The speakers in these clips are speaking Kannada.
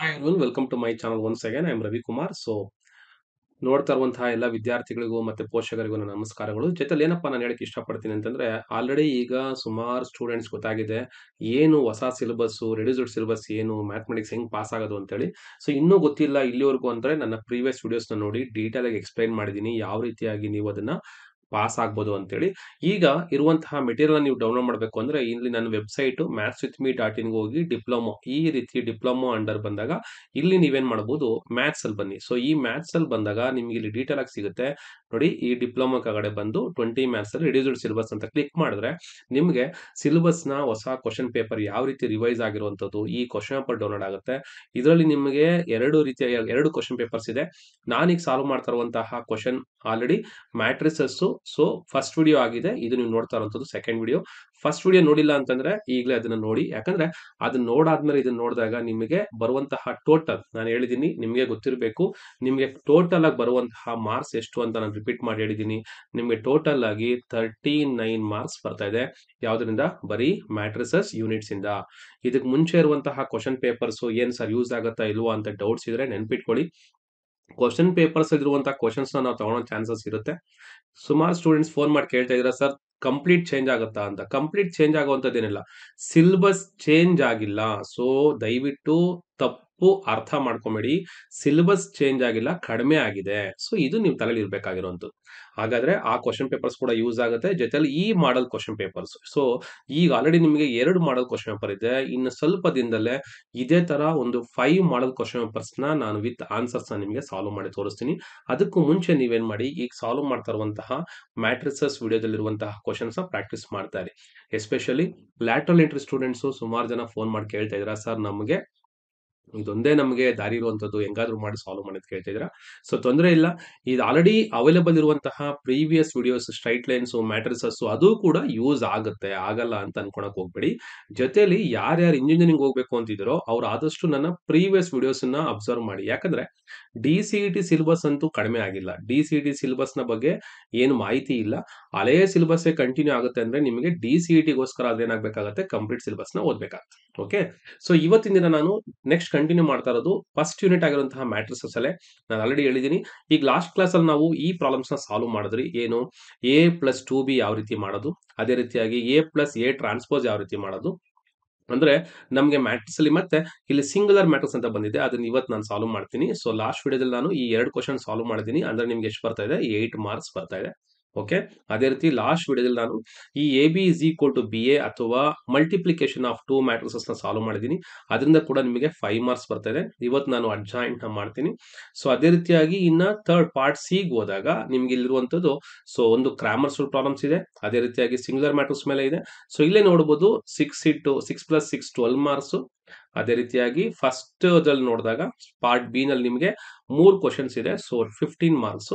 Hi everyone welcome to my channel once again I am Ravikumar so ನೋಡ್ತಾ ಇರುವಂತಹ ಎಲ್ಲ ವಿದ್ಯಾರ್ಥಿಗಳಿಗೂ ಮತ್ತೆ ಪೋಷಕರಿಗೂ ನನ್ನ ನಮಸ್ಕಾರಗಳು ಜೊತೆಲಿ ಏನಪ್ಪ ನಾನು ಹೇಳಕ್ಕೆ ಇಷ್ಟಪಡ್ತೀನಿ ಅಂತಂದ್ರೆ ಆಲ್ರೆಡಿ ಈಗ ಸುಮಾರು ಸ್ಟೂಡೆಂಟ್ಸ್ ಗೊತ್ತಾಗಿದೆ ಏನು ಹೊಸ ಸಿಲೆಬಸ್ಸು ರೆಡ್ಯೂಸ್ಡ್ ಸಿಲೆಬಸ್ ಏನು ಮ್ಯಾಥಮೆಟಿಕ್ಸ್ ಹೆಂಗೆ ಪಾಸ್ ಆಗೋದು ಹೇಳಿ ಸೊ ಇನ್ನೂ ಗೊತ್ತಿಲ್ಲ ಇಲ್ಲಿವರೆಗೂ ಅಂದರೆ ನನ್ನ ಪ್ರೀವಿಯಸ್ ವೀಡಿಯೋಸ್ನ ನೋಡಿ ಡೀಟೇಲಾಗಿ ಎಕ್ಸ್ಪ್ಲೈನ್ ಮಾಡಿದ್ದೀನಿ ಯಾವ ರೀತಿಯಾಗಿ ನೀವು ಅದನ್ನು ಪಾಸ್ ಆಗ್ಬೋದು ಅಂತೇಳಿ ಈಗ ಇರುವಂತಹ ಮೆಟೀರಿಯಲ್ ನೀವು ಡೌನ್ಲೋಡ್ ಮಾಡಬೇಕು ಅಂದರೆ ಇಲ್ಲಿ ನನ್ನ website maths with me dot ಇನ್ಗೆ ಹೋಗಿ ಡಿಪ್ಲೊಮೊ ಈ ರೀತಿ ಡಿಪ್ಲೊಮೊ ಅಂಡರ್ ಬಂದಾಗ ಇಲ್ಲಿ ನೀವೇನು ಮಾಡ್ಬೋದು ಮ್ಯಾಥ್ಸಲ್ಲಿ ಬನ್ನಿ ಸೊ ಈ ಮ್ಯಾಥ್ಸಲ್ಲಿ ಬಂದಾಗ ನಿಮ್ಗೆ ಇಲ್ಲಿ ಡೀಟೇಲ್ ಆಗಿ ಸಿಗುತ್ತೆ ನೋಡಿ ಈ ಡಿಪ್ಲೊಮೊ ಕಡೆ ಬಂದು ಟ್ವೆಂಟಿ ಮ್ಯಾಥ್ಸಲ್ಲಿ ರಿಡ್ಯೂಸ್ಡ್ ಸಿಲಬಸ್ ಅಂತ ಕ್ಲಿಕ್ ಮಾಡಿದ್ರೆ ನಿಮಗೆ ಸಿಲೆಬಸ್ನ ಹೊಸ ಕ್ವಶನ್ ಪೇಪರ್ ಯಾವ ರೀತಿ ರಿವೈಸ್ ಆಗಿರುವಂಥದ್ದು ಈ ಕ್ವಶನ್ ಪೇಪರ್ ಡೌನ್ಲೋಡ್ ಆಗುತ್ತೆ ಇದರಲ್ಲಿ ನಿಮಗೆ ಎರಡು ರೀತಿಯ ಎರಡು ಕ್ವಶನ್ ಪೇಪರ್ಸ್ ಇದೆ ನಾನೀಗ ಸಾಲ್ವ್ ಮಾಡ್ತಾ ಇರುವಂತಹ question already matrices so first video ಆಗಿದೆ ಇದು ನೀವು ನೋಡ್ತಾ ಇರೋದು ಸೆಕೆಂಡ್ ವಿಡಿಯೋ ಫಸ್ಟ್ ವಿಡಿಯೋ ನೋಡಿಲ್ಲ ಅಂತಂದ್ರೆ ಈಗಲೇ ಅದನ್ನ ನೋಡಿ ಯಾಕಂದ್ರೆ ಅದನ್ನ ನೋಡಾದ್ಮೇಲೆ ಇದನ್ನ ನೋಡಿದಾಗ ನಿಮಗೆ ಬರುವಂತಹ ಟೋಟಲ್ ನಾನು ಹೇಳಿದ್ದೀನಿ ನಿಮಗೆ ಗೊತ್ತಿರಬೇಕು ನಿಮಗೆ ಟೋಟಲ್ ಆಗಿ ಬರುವಂತಹ ಮಾರ್ಕ್ಸ್ ಎಷ್ಟು ಅಂತ ನಾನು ರಿಪೀಟ್ ಮಾಡಿ ಹೇಳಿದ್ದೀನಿ ನಿಮಗೆ ಟೋಟಲ್ ಆಗಿ ತರ್ಟಿ ನೈನ್ ಮಾರ್ಕ್ಸ್ ಬರ್ತಾ ಇದೆ ಯಾವ್ದ್ರಿಂದ ಬರೀ ಮ್ಯಾಟ್ರಿಸಸ್ ಯೂನಿಟ್ಸ್ ಇಂದ ಇದಕ್ಕೆ ಮುಂಚೆ ಇರುವಂತಹ ಕ್ವಶನ್ ಪೇಪರ್ಸ್ ಏನ್ ಸರ್ ಯೂಸ್ ಆಗುತ್ತಾ ಇಲ್ವಾ ಅಂತ ಡೌಟ್ಸ್ ಇದ್ರೆ ನೆನ್ಪಿಟ್ಕೊಳ್ಳಿ ಕ್ವಶನ್ ಪೇಪರ್ಸ್ ಇರುವಂತಹ ಕ್ವಶನ್ಸ್ ನಾವು ತಗೊಳ್ಳೋ ಚಾನ್ಸಸ್ ಇರುತ್ತೆ ಸುಮಾರು ಸ್ಟೂಡೆಂಟ್ಸ್ ಫೋನ್ ಮಾಡಿ ಕೇಳ್ತಾ ಇದ್ರ ಸರ್ ಕಂಪ್ಲೀಟ್ ಚೇಂಜ್ ಆಗುತ್ತಾ ಅಂತ ಕಂಪ್ಲೀಟ್ ಚೇಂಜ್ ಆಗುವಂಥದ್ದೇನಿಲ್ಲ ಸಿಲಬಸ್ ಚೇಂಜ್ ಆಗಿಲ್ಲ ಸೊ ದಯವಿಟ್ಟು ತಪ್ಪು ತಪ್ಪು ಅರ್ಥ ಮಾಡ್ಕೊಬೇಡಿ ಸಿಲೆಬಸ್ ಚೇಂಜ್ ಆಗಿಲ್ಲ ಕಡಿಮೆ ಆಗಿದೆ ಸೊ ಇದು ನೀವು ತಲೆಯಲ್ಲಿ ಇರಬೇಕಾಗಿರುವಂಥದ್ದು ಹಾಗಾದ್ರೆ ಆ ಕ್ವಶನ್ ಪೇಪರ್ಸ್ ಕೂಡ ಯೂಸ್ ಆಗುತ್ತೆ ಜೊತೆಲಿ ಈ ಮಾಡಲ್ ಕ್ವಶನ್ ಪೇಪರ್ಸ್ ಸೊ ಈಗ ಆಲ್ರೆಡಿ ನಿಮಗೆ ಎರಡು ಮಾಡಲ್ ಕ್ವಶನ್ ಪೇಪರ್ ಇದೆ ಇನ್ನು ಸ್ವಲ್ಪ ದಿನದಲ್ಲೇ ಇದೇ ತರ ಒಂದು ಫೈವ್ ಮಾಡಲ್ ಕ್ವಶನ್ ಪೇಪರ್ಸ್ ನಾನು ವಿತ್ ಆನ್ಸರ್ಸ್ ನ ನಿಮಗೆ ಸಾಲ್ವ್ ಮಾಡಿ ತೋರಿಸ್ತೀನಿ ಅದಕ್ಕೂ ಮುಂಚೆ ನೀವೇನ್ ಮಾಡಿ ಈಗ ಸಾಲ್ವ್ ಮಾಡ್ತಾ ಇರುವಂತಹ ಮ್ಯಾಟ್ರಿಸಸ್ ವಿಡಿಯೋದಲ್ಲಿರುವಂತಹ ಕ್ವಶನ್ಸ್ ನ ಪ್ರಾಕ್ಟೀಸ್ ಮಾಡ್ತಾ ಇರಿ ಎಸ್ಪೆಷಲಿ ಲ್ಯಾಟ್ರಲ್ ಎಂಟ್ರಿ ಸ್ಟೂಡೆಂಟ್ಸ್ ಸುಮಾರು ಜನ ಫೋನ್ ಮಾಡಿ ಕೇಳ್ತಾ ಇದ್ರ ಸರ್ ನಮಗೆ ಇದೊಂದೇ ನಮಗೆ ದಾರಿ ಇರುವಂಥದ್ದು ಹೆಂಗಾದ್ರೂ ಮಾಡಿ ಸಾಲ್ವ್ ಮಾಡಿದ್ ಅಂತ ಕೇಳ್ತಿದ್ರ ಸೊ ತೊಂದರೆ ಇಲ್ಲ ಇದು ಆಲ್ರೆಡಿ ಅವೈಲೇಬಲ್ ಇರುವಂತಹ previous videos straight lines matrices ಅದು ಕೂಡ ಯೂಸ್ ಆಗುತ್ತೆ ಆಗಲ್ಲ ಅಂತ ಅನ್ಕೊಳಕ್ ಹೋಗ್ಬೇಡಿ ಜೊತೆಲಿ ಯಾರ್ಯಾರು ಇಂಜಿನಿಯರಿಂಗ್ ಹೋಗ್ಬೇಕು ಅಂತಿದ್ರೋ ಅವ್ರು ಆದಷ್ಟು ನನ್ನ ಪ್ರೀವಿಯಸ್ ವಿಡಿಯೋಸ್ ನ ಅಬ್ಸರ್ವ್ ಮಾಡಿ ಯಾಕಂದ್ರೆ D C E T syllabus ಅಂತೂ ಕಡಿಮೆ ಆಗಿಲ್ಲ ಡಿ ಸಿ ಇ ಟಿ ನ ಬಗ್ಗೆ ಏನು ಮಾಹಿತಿ ಇಲ್ಲ ಹಳೆಯ ಸಿಲೆಬಸ್ ಕಂಟಿನ್ಯೂ ಆಗುತ್ತೆ ಅಂದ್ರೆ ನಿಮಗೆ ಡಿ ಸಿ ಇ e ಟಿಗೋಸ್ಕರ ಅದೇನಾಗಬೇಕಾಗುತ್ತೆ ಕಂಪ್ಲೀಟ್ ಸಿಲೆಬಸ್ ನ ಓಕೆ ಸೊ ಇವತ್ತಿನ ದಿನ ನಾನು ನೆಕ್ಸ್ಟ್ ಕಂಟಿನ್ಯೂ ಮಾಡ್ತಾ ಇರೋದು ಫಸ್ಟ್ ಯೂನಿಟ್ ಆಗಿರುವಂತಹ ಮ್ಯಾಟ್ರಿಸಸ್ ಅಲ್ಲೇ ನಾನು ಆಲ್ರೆಡಿ ಹೇಳಿದೀನಿ ಈಗ ಲಾಸ್ಟ್ ಕ್ಲಾಸಲ್ಲಿ ನಾವು ಈ ಪ್ರಾಬ್ಲಮ್ಸ್ ನ ಸಾಲ್ವ್ ಮಾಡಿದ್ರಿ ಏನು ಎ ಪ್ಲಸ್ ಟು ಬಿ ಯಾವ ರೀತಿ ಮಾಡೋದು ಅದೇ ರೀತಿಯಾಗಿ ಎ ಪ್ಲಸ್ ಎ ಟ್ರಾನ್ಸ್ಪೋಸ್ ಯಾವ ರೀತಿ ಮಾಡೋದು ಅಂದ್ರೆ ನಮಗೆ ಮ್ಯಾಟ್ರಿಕ್ಸ್ ಅಲ್ಲಿ ಮತ್ತೆ ಇಲ್ಲಿ ಸಿಂಗುಲರ್ ಮ್ಯಾಟ್ರಿಕ್ಸ್ ಅಂತ ಬಂದಿದೆ ಅದನ್ನ ಇವತ್ತು ನಾನು ಸಾಲ್ವ್ ಮಾಡ್ತೀನಿ ಸೊ ಲಾಸ್ಟ್ ವಿಡಿಯೋದಲ್ಲಿ ನಾನು ಈ ಎರಡು ಕ್ವಶನ್ ಸಾಲ್ವ್ ಮಾಡಿದ್ದೀನಿ ಅಂದ್ರೆ ನಿಮ್ಗೆ ಎಷ್ಟು ಬರ್ತಾ ಇದೆ ಏಟ್ ಮಾರ್ಕ್ಸ್ ಬರ್ತಾ ಇದೆ ಓಕೆ ಅದೇ ರೀತಿ ಲಾಸ್ಟ್ ವಿಡಿಯೋದಲ್ಲಿ ನಾನು ಈ A B is equal to B A ಅಥವಾ ಮಲ್ಟಿಪ್ಲಿಕೇಶನ್ ಆಫ್ ಟೂ ನ ಸಾಲ್ವ್ ಮಾಡಿದ್ದೀನಿ ಅದರಿಂದ ಕೂಡ ನಿಮಗೆ ಫೈವ್ ಮಾರ್ಕ್ಸ್ ಇದೆ ಇವತ್ತು ನಾನು ಅಡ್ಜಾಯಿಂಟ್ ಮಾಡ್ತೀನಿ ಸೊ ಅದೇ ರೀತಿಯಾಗಿ ಇನ್ನು ಥರ್ಡ್ ಪಾರ್ಟ್ ಸಿಗೆ ಹೋದಾಗ ನಿಮ್ಗೆ ಇಲ್ಲಿರುವಂಥದ್ದು ಸೊ ಒಂದು ಕ್ರಾಮರ್ಸ್ ಪ್ರಾಬ್ಲಮ್ಸ್ ಇದೆ ಅದೇ ರೀತಿಯಾಗಿ ಸಿಂಗ್ಯುಲರ್ ಮ್ಯಾಟ್ರಿಕ್ಸ್ ಮೇಲೆ ಇದೆ ಸೊ ಇಲ್ಲೇ ನೋಡ್ಬೋದು ಸಿಕ್ಸ್ ಇಟ್ಟು six plus six twelve marks ಅದೇ ರೀತಿಯಾಗಿ ಫಸ್ಟ್ ಅದ್ರಲ್ಲಿ ನೋಡಿದಾಗ ಪಾರ್ಟ್ ಬಿ ನಲ್ಲಿ ನಿಮಗೆ ಮೂರು ಕ್ವಶನ್ಸ್ ಇದೆ so fifteen marks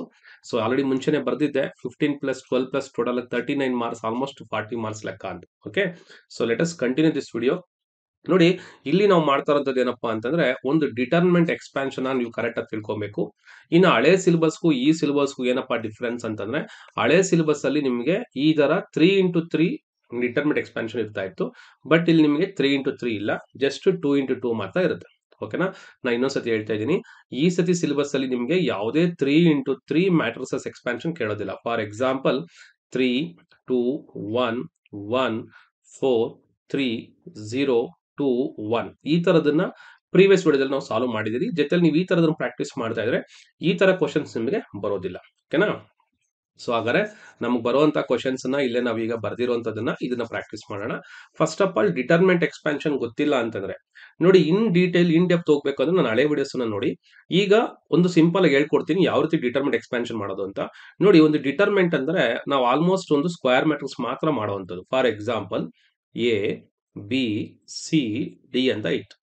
so already ಮುಂಚೆನೆ ಬರ್ದಿದ್ದೆ fifteen plus twelve plus total thirty nine marks almost forty marks ಲೆಕ್ಕ ಅಂತ okay so let's continue this video ನೋಡಿ ಇಲ್ಲಿ ನಾವು ಮಾಡ್ತಾ ಇರೋದ್ ಏನಪ್ಪಾ ಅಂತಂದ್ರೆ ಒಂದು ಡಿಟರ್ಮೆಂಟ್ ಎಕ್ಸ್ಪಾನ್ಷನ್ ನೀವು ಕರೆಕ್ಟ್ ಆಗಿ ತಿಳ್ಕೊಬೇಕು ಇನ್ನು ಹಳೆ ಸಿಲಬಸ್ಗೂ ಈ ಸಿಲೆಬಸ್ಗೂ ಏನಪ್ಪಾ ಡಿಫ್ರೆನ್ಸ್ ಅಂತಂದ್ರೆ ಹಳೆ ಸಿಲಬಸ್ ಅಲ್ಲಿ ನಿಮಗೆ ಈ ತರ ತ್ರೀ ಇಂಟು ತ್ರೀ ನಿಮ್ಗೆ ಇಂಟರ್ಮೀಡಿಯೇಟ್ ಎಕ್ಸ್ಪಾನ್ಷನ್ ಇರ್ತಾ ಇತ್ತು ಬಟ್ ಇಲ್ಲಿ ನಿಮಗೆ ತ್ರೀ ಇಂಟು ತ್ರೀ ಇಲ್ಲ ಜಸ್ಟ್ ಟೂ ಇಂಟು ಟೂ ಮಾತ್ರ ಇರುತ್ತೆ ಓಕೆನಾ ನಾ ಸತಿ ಹೇಳ್ತಾ ಇದ್ದೀನಿ ಈ ಸತಿ ಸಿಲೆಬಸ್ ಅಲ್ಲಿ ನಿಮಗೆ ಯಾವುದೇ three into three matrices expansion ಕೇಳೋದಿಲ್ಲ for example three two one one four three zero two one ಈ ತರದನ್ನ ಪ್ರೀವಿಯಸ್ ವಿಡಿಯೋದಲ್ಲಿ ನಾವು ಸಾಲ್ವ್ ಮಾಡಿದೀವಿ ಜೊತೆಲಿ ನೀವು ಈ ಥರದನ್ನು ಪ್ರಾಕ್ಟೀಸ್ ಮಾಡ್ತಾ ಇದ್ರೆ ಈ ತರ ಕ್ವಶನ್ಸ್ ನಿಮಗೆ ಬರೋದಿಲ್ಲ ಓಕೆನಾ ಸೊ ಹಾಗಾದ್ರೆ ನಮ್ಗೆ ಬರುವಂತ ಕ್ವಶನ್ಸ್ ನ ಇಲ್ಲೇ ನಾವೀಗ ಬರ್ದಿರುವಂತದನ್ನ ಇದನ್ನ ಪ್ರಾಕ್ಟೀಸ್ ಮಾಡೋಣ first of all determinant expansion ಗೊತ್ತಿಲ್ಲ ಅಂತಂದ್ರೆ ನೋಡಿ ಇನ್ ಡೀಟೇಲ್ ಇನ್ ಡೆಪ್ ಹೋಗ್ಬೇಕು ಅಂದ್ರೆ ನಾನು ಹಳೆ ವಿಡಿಯೋಸ್ ನೋಡಿ ಈಗ ಒಂದು ಸಿಂಪಲ್ ಆಗಿ ಹೇಳ್ಕೊಡ್ತೀನಿ ಯಾವ ರೀತಿ ಡಿಟರ್ಮೆಂಟ್ ಎಕ್ಸ್ಪಾನ್ಷನ್ ಮಾಡೋದು ಅಂತ ನೋಡಿ ಒಂದು ಡಿಟರ್ಮೆಂಟ್ ಅಂದ್ರೆ ನಾವು ಆಲ್ಮೋಸ್ಟ್ ಒಂದು ಸ್ಕ್ವೇರ್ ಮ್ಯಾಟ್ರಿಕ್ಸ್ ಮಾತ್ರ ಮಾಡುವಂಥದ್ದು for example A B C D ಅಂತ ಇತ್ತು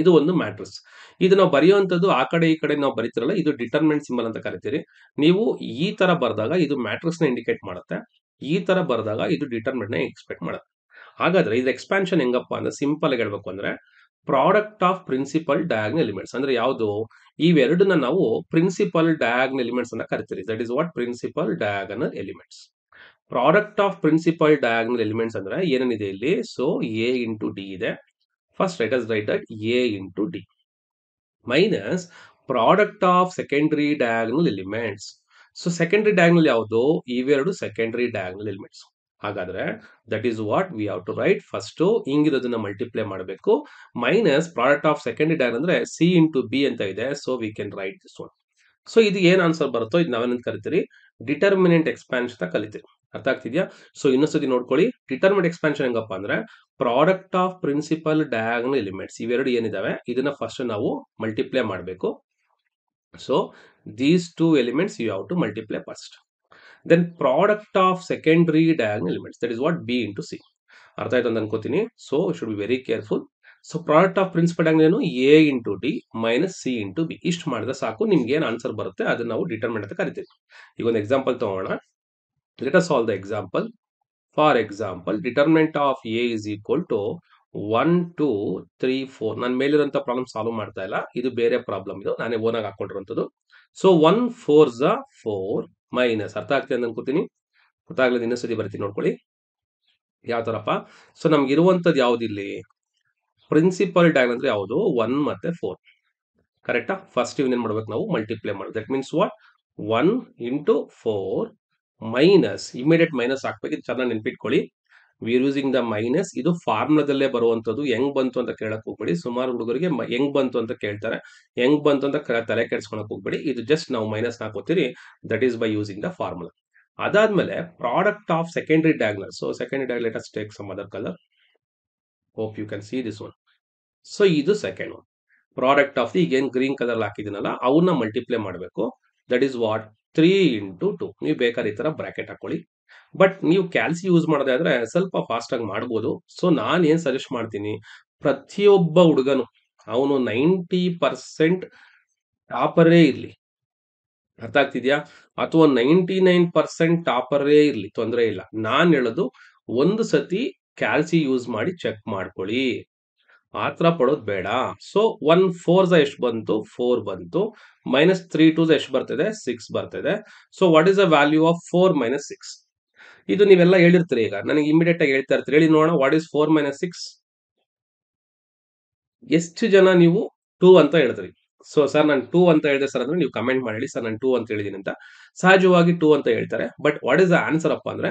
ಇದು ಒಂದು ಮ್ಯಾಟ್ರಿಕ್ಸ್ ಇದು ನಾವು ಬರೆಯುವಂಥದ್ದು ಆ ಕಡೆ ಈ ಕಡೆ ನಾವು ಬರೀತಿರಲ್ಲ ಇದು ಡಿಟರ್ಮೆಂಟ್ ಸಿಂಬಲ್ ಅಂತ ಕರಿತೀರಿ ನೀವು ಈ ತರ ಬರೆದಾಗ ಇದು ನ ಇಂಡಿಕೇಟ್ ಮಾಡುತ್ತೆ ಈ ತರ ಬರೆದಾಗ ಇದು ನ ಎಕ್ಸ್ಪೆಕ್ಟ್ ಮಾಡುತ್ತೆ ಹಾಗಾದ್ರೆ ಇದು ಎಕ್ಸ್ಪಾನ್ಷನ್ ಹೆಂಗಪ್ಪ ಅಂದ್ರೆ ಸಿಂಪಲ್ ಆಗಿ ಹೇಳ್ಬೇಕು ಅಂದ್ರೆ product of principal diagonal elements ಅಂದ್ರೆ ಯಾವುದು ಇವೆರಡನ್ನ ನಾವು ಪ್ರಿನ್ಸಿಪಲ್ ಡಯಾಗ್ನ ಎಲಿಮೆಂಟ್ಸ್ ಅನ್ನ ಕರಿತೀರಿ that is what principal diagonal elements product of principal diagonal elements ಅಂದ್ರೆ ಏನೇನಿದೆ ಇಲ್ಲಿ ಸೊ ಎ ಇಂಟು ಡಿ ಇದೆ First, let us write that A into D minus product of secondary diagonal elements. So, secondary diagonal ಯಾವುದು ಇವೆರಡು secondary ಡಯಾಗ್ನಲ್ elements. ಹಾಗಾದ್ರೆ that is what we have to write first ಹಿಂಗಿರೋದನ್ನ ಮಲ್ಟಿಪ್ಲೈ ಮಾಡಬೇಕು minus product of second diagonal ಅಂದ್ರೆ ಸಿ ಇಂಟು ಬಿ ಅಂತ ಇದೆ so we can write this one so ಇದು ಏನ್ ಆನ್ಸರ್ ಬರುತ್ತೋ ಇದು ನಾವೇನಂತ ಕರಿತೀರಿ ಡಿಟರ್ಮಿನೆಂಟ್ ಎಕ್ಸ್ಪಾನ್ಸ್ ಅಂತ ಕಲಿತೀರಿ ಅರ್ಥ ಆಗ್ತಿದ್ಯಾ ಸೊ ಇನ್ನೊಂದ್ಸತಿ ನೋಡ್ಕೊಳ್ಳಿ ಡಿಟರ್ಮೆಂಟ್ ಎಕ್ಸ್ಪಾನ್ಷನ್ ಹೆಂಗಪ್ಪ ಅಂದ್ರೆ product of principal diagonal elements ಇವೆರಡು ಏನಿದಾವೆ ಇದನ್ನ ಫಸ್ಟ್ ನಾವು ಮಲ್ಟಿಪ್ಲೈ ಮಾಡಬೇಕು so these two elements you have to multiply first then product of secondary diagonal elements that is what B into C ಅರ್ಥ ಆಯ್ತು ಅಂತ ಅನ್ಕೋತೀನಿ so should be very careful so product of principal diagonal ಏನು A into D minus C into B ಇಷ್ಟು ಮಾಡಿದ್ರೆ ಸಾಕು ನಿಮ್ಗೆ ಏನು ಆನ್ಸರ್ ಬರುತ್ತೆ ಅದನ್ನ ನಾವು ಡಿಟರ್ಮೆಂಟ್ ಅಂತ ಕರಿತೀವಿ ಈಗ ಒಂದು ಎಕ್ಸಾಂಪಲ್ ತಗೋಣ Let us solve the example. For example, determinant of A is equal to one two three four ನಾನು ಮೇಲಿರುವಂಥ ಪ್ರಾಬ್ಲಮ್ ಸಾಲ್ವ್ ಮಾಡ್ತಾ ಇಲ್ಲ ಇದು ಬೇರೆ ಪ್ರಾಬ್ಲಮ್ ಇದು ನಾನೇ ಓನಾಗಿ ಹಾಕೊಂಡಿರುವಂಥದ್ದು ಸೊ ಒನ್ ಫೋರ್ ಝ ಫೋರ್ ಮೈನಸ್ ಅರ್ಥ ಆಗ್ತದೆ ಅಂತ ಅನ್ಕೋತೀನಿ ಗೊತ್ತಾಗ್ಲಿದೆ ಇನ್ನೊಂದ್ಸರಿ ಬರ್ತೀನಿ ನೋಡ್ಕೊಳ್ಳಿ ಯಾವ ಥರಪ್ಪ ಸೊ ನಮ್ಗೆ ಇರುವಂಥದ್ದು ಯಾವುದಿಲ್ಲಿ ಪ್ರಿನ್ಸಿಪಲ್ ಡೈಲ್ ಅಂದರೆ ಯಾವುದು ಒನ್ ಮತ್ತು ಫೋರ್ ಕರೆಕ್ಟಾ ಫಸ್ಟ್ ಇವನ್ನೇನು ಮಾಡ್ಬೇಕು ನಾವು ಮಲ್ಟಿಪ್ಲೈ ಮಾಡೋದು that means what one into four minus immediate minus ಹಾಕ್ಬೇಕು ಇದು ಚೆನ್ನಾಗಿ ನೆನ್ಪಿಟ್ಕೊಳ್ಳಿ ವಿರ್ ಯೂಸಿಂಗ್ ದ ಮೈನಸ್ ಇದು ಫಾರ್ಮುಲಾದಲ್ಲೇ ಬರುವಂಥದ್ದು ಹೆಂಗ್ ಬಂತು ಅಂತ ಕೇಳಕ್ ಹೋಗ್ಬೇಡಿ ಸುಮಾರು ಹುಡುಗರಿಗೆ ಹೆಂಗ್ ಬಂತು ಅಂತ ಕೇಳ್ತಾರೆ ಹೆಂಗ್ ಬಂತು ಅಂತ ತಲೆ ಕೆಡ್ಸ್ಕೊಳಕ್ ಹೋಗ್ಬೇಡಿ ಇದು ಜಸ್ಟ್ ನಾವು ಮೈನಸ್ ಹಾಕೋತೀರಿ that is by using the formula ಅದಾದ್ಮೇಲೆ product of secondary diagonal so secondary let us take some other colour hope you can see this one so ಇದು second one product of the ಈಗೇನು ಗ್ರೀನ್ ಕಲರ್ ಹಾಕಿದ್ದೀನಲ್ಲ ಅವನ್ನ ಮಲ್ಟಿಪ್ಲೈ ಮಾಡಬೇಕು that is what three into two ನೀವು ಬೇಕಾದ್ರೆ ಈ ಥರ ಬ್ರ್ಯಾಕೆಟ್ ಹಾಕೊಳ್ಳಿ ಬಟ್ ನೀವು ಕ್ಯಾಲ್ಸಿ ಯೂಸ್ ಮಾಡದೆ ಆದರೆ ಸ್ವಲ್ಪ ಫಾಸ್ಟಾಗಿ ಮಾಡ್ಬೋದು ಸೊ ನಾನು ಏನು ಸಜೆಸ್ಟ್ ಮಾಡ್ತೀನಿ ಪ್ರತಿಯೊಬ್ಬ ಹುಡುಗನು ಅವನು ನೈಂಟಿ ಪರ್ಸೆಂಟ್ ಟಾಪರೇ ಇರಲಿ ಅರ್ಥ ಆಗ್ತಿದ್ಯಾ ಅಥವಾ ನೈಂಟಿ ನೈನ್ ಪರ್ಸೆಂಟ್ ಟಾಪರೇ ಇರಲಿ ತೊಂದರೆ ಇಲ್ಲ ನಾನು ಹೇಳೋದು ಒಂದು ಸತಿ ಕ್ಯಾಲ್ಸಿ ಯೂಸ್ ಮಾಡಿ ಚೆಕ್ ಮಾಡ್ಕೊಳ್ಳಿ ಆ ಥರ ಪಡೋದು ಬೇಡ ಸೊ ಒನ್ ಫೋರ್ಸ ಎಷ್ಟು ಬಂತು ಫೋರ್ ಬಂತು ಮೈನಸ್ ತ್ರೀ ಟೂಸ್ ಎಷ್ಟು ಬರ್ತಿದೆ ಸಿಕ್ಸ್ ಬರ್ತದೆ so what is a value of four minus six ಇದು ನೀವೆಲ್ಲ ಹೇಳಿರ್ತೀರಿ ಈಗ ನನಗೆ ಇಮಿಡಿಯೇಟ್ ಆಗಿ ಹೇಳ್ತಾ ಇರ್ತೀರಿ ಹೇಳಿ ನೋಡೋಣ what is four minus six ಎಷ್ಟು ಜನ ನೀವು ಟೂ ಅಂತ ಹೇಳ್ತೀರಿ ಸೊ ಸರ್ ನಾನು ಟೂ ಅಂತ ಹೇಳಿದೆ ಸರ್ ಅಂದ್ರೆ ನೀವು ಕಮೆಂಟ್ ಮಾಡಿ ಹೇಳಿ ಸರ್ ನಾನು ಟೂ ಅಂತ ಹೇಳಿದೀನಿ ಅಂತ ಸಹಜವಾಗಿ ಟೂ ಅಂತ ಹೇಳ್ತಾರೆ but what is the answer ಅಪ್ಪ ಅಂದ್ರೆ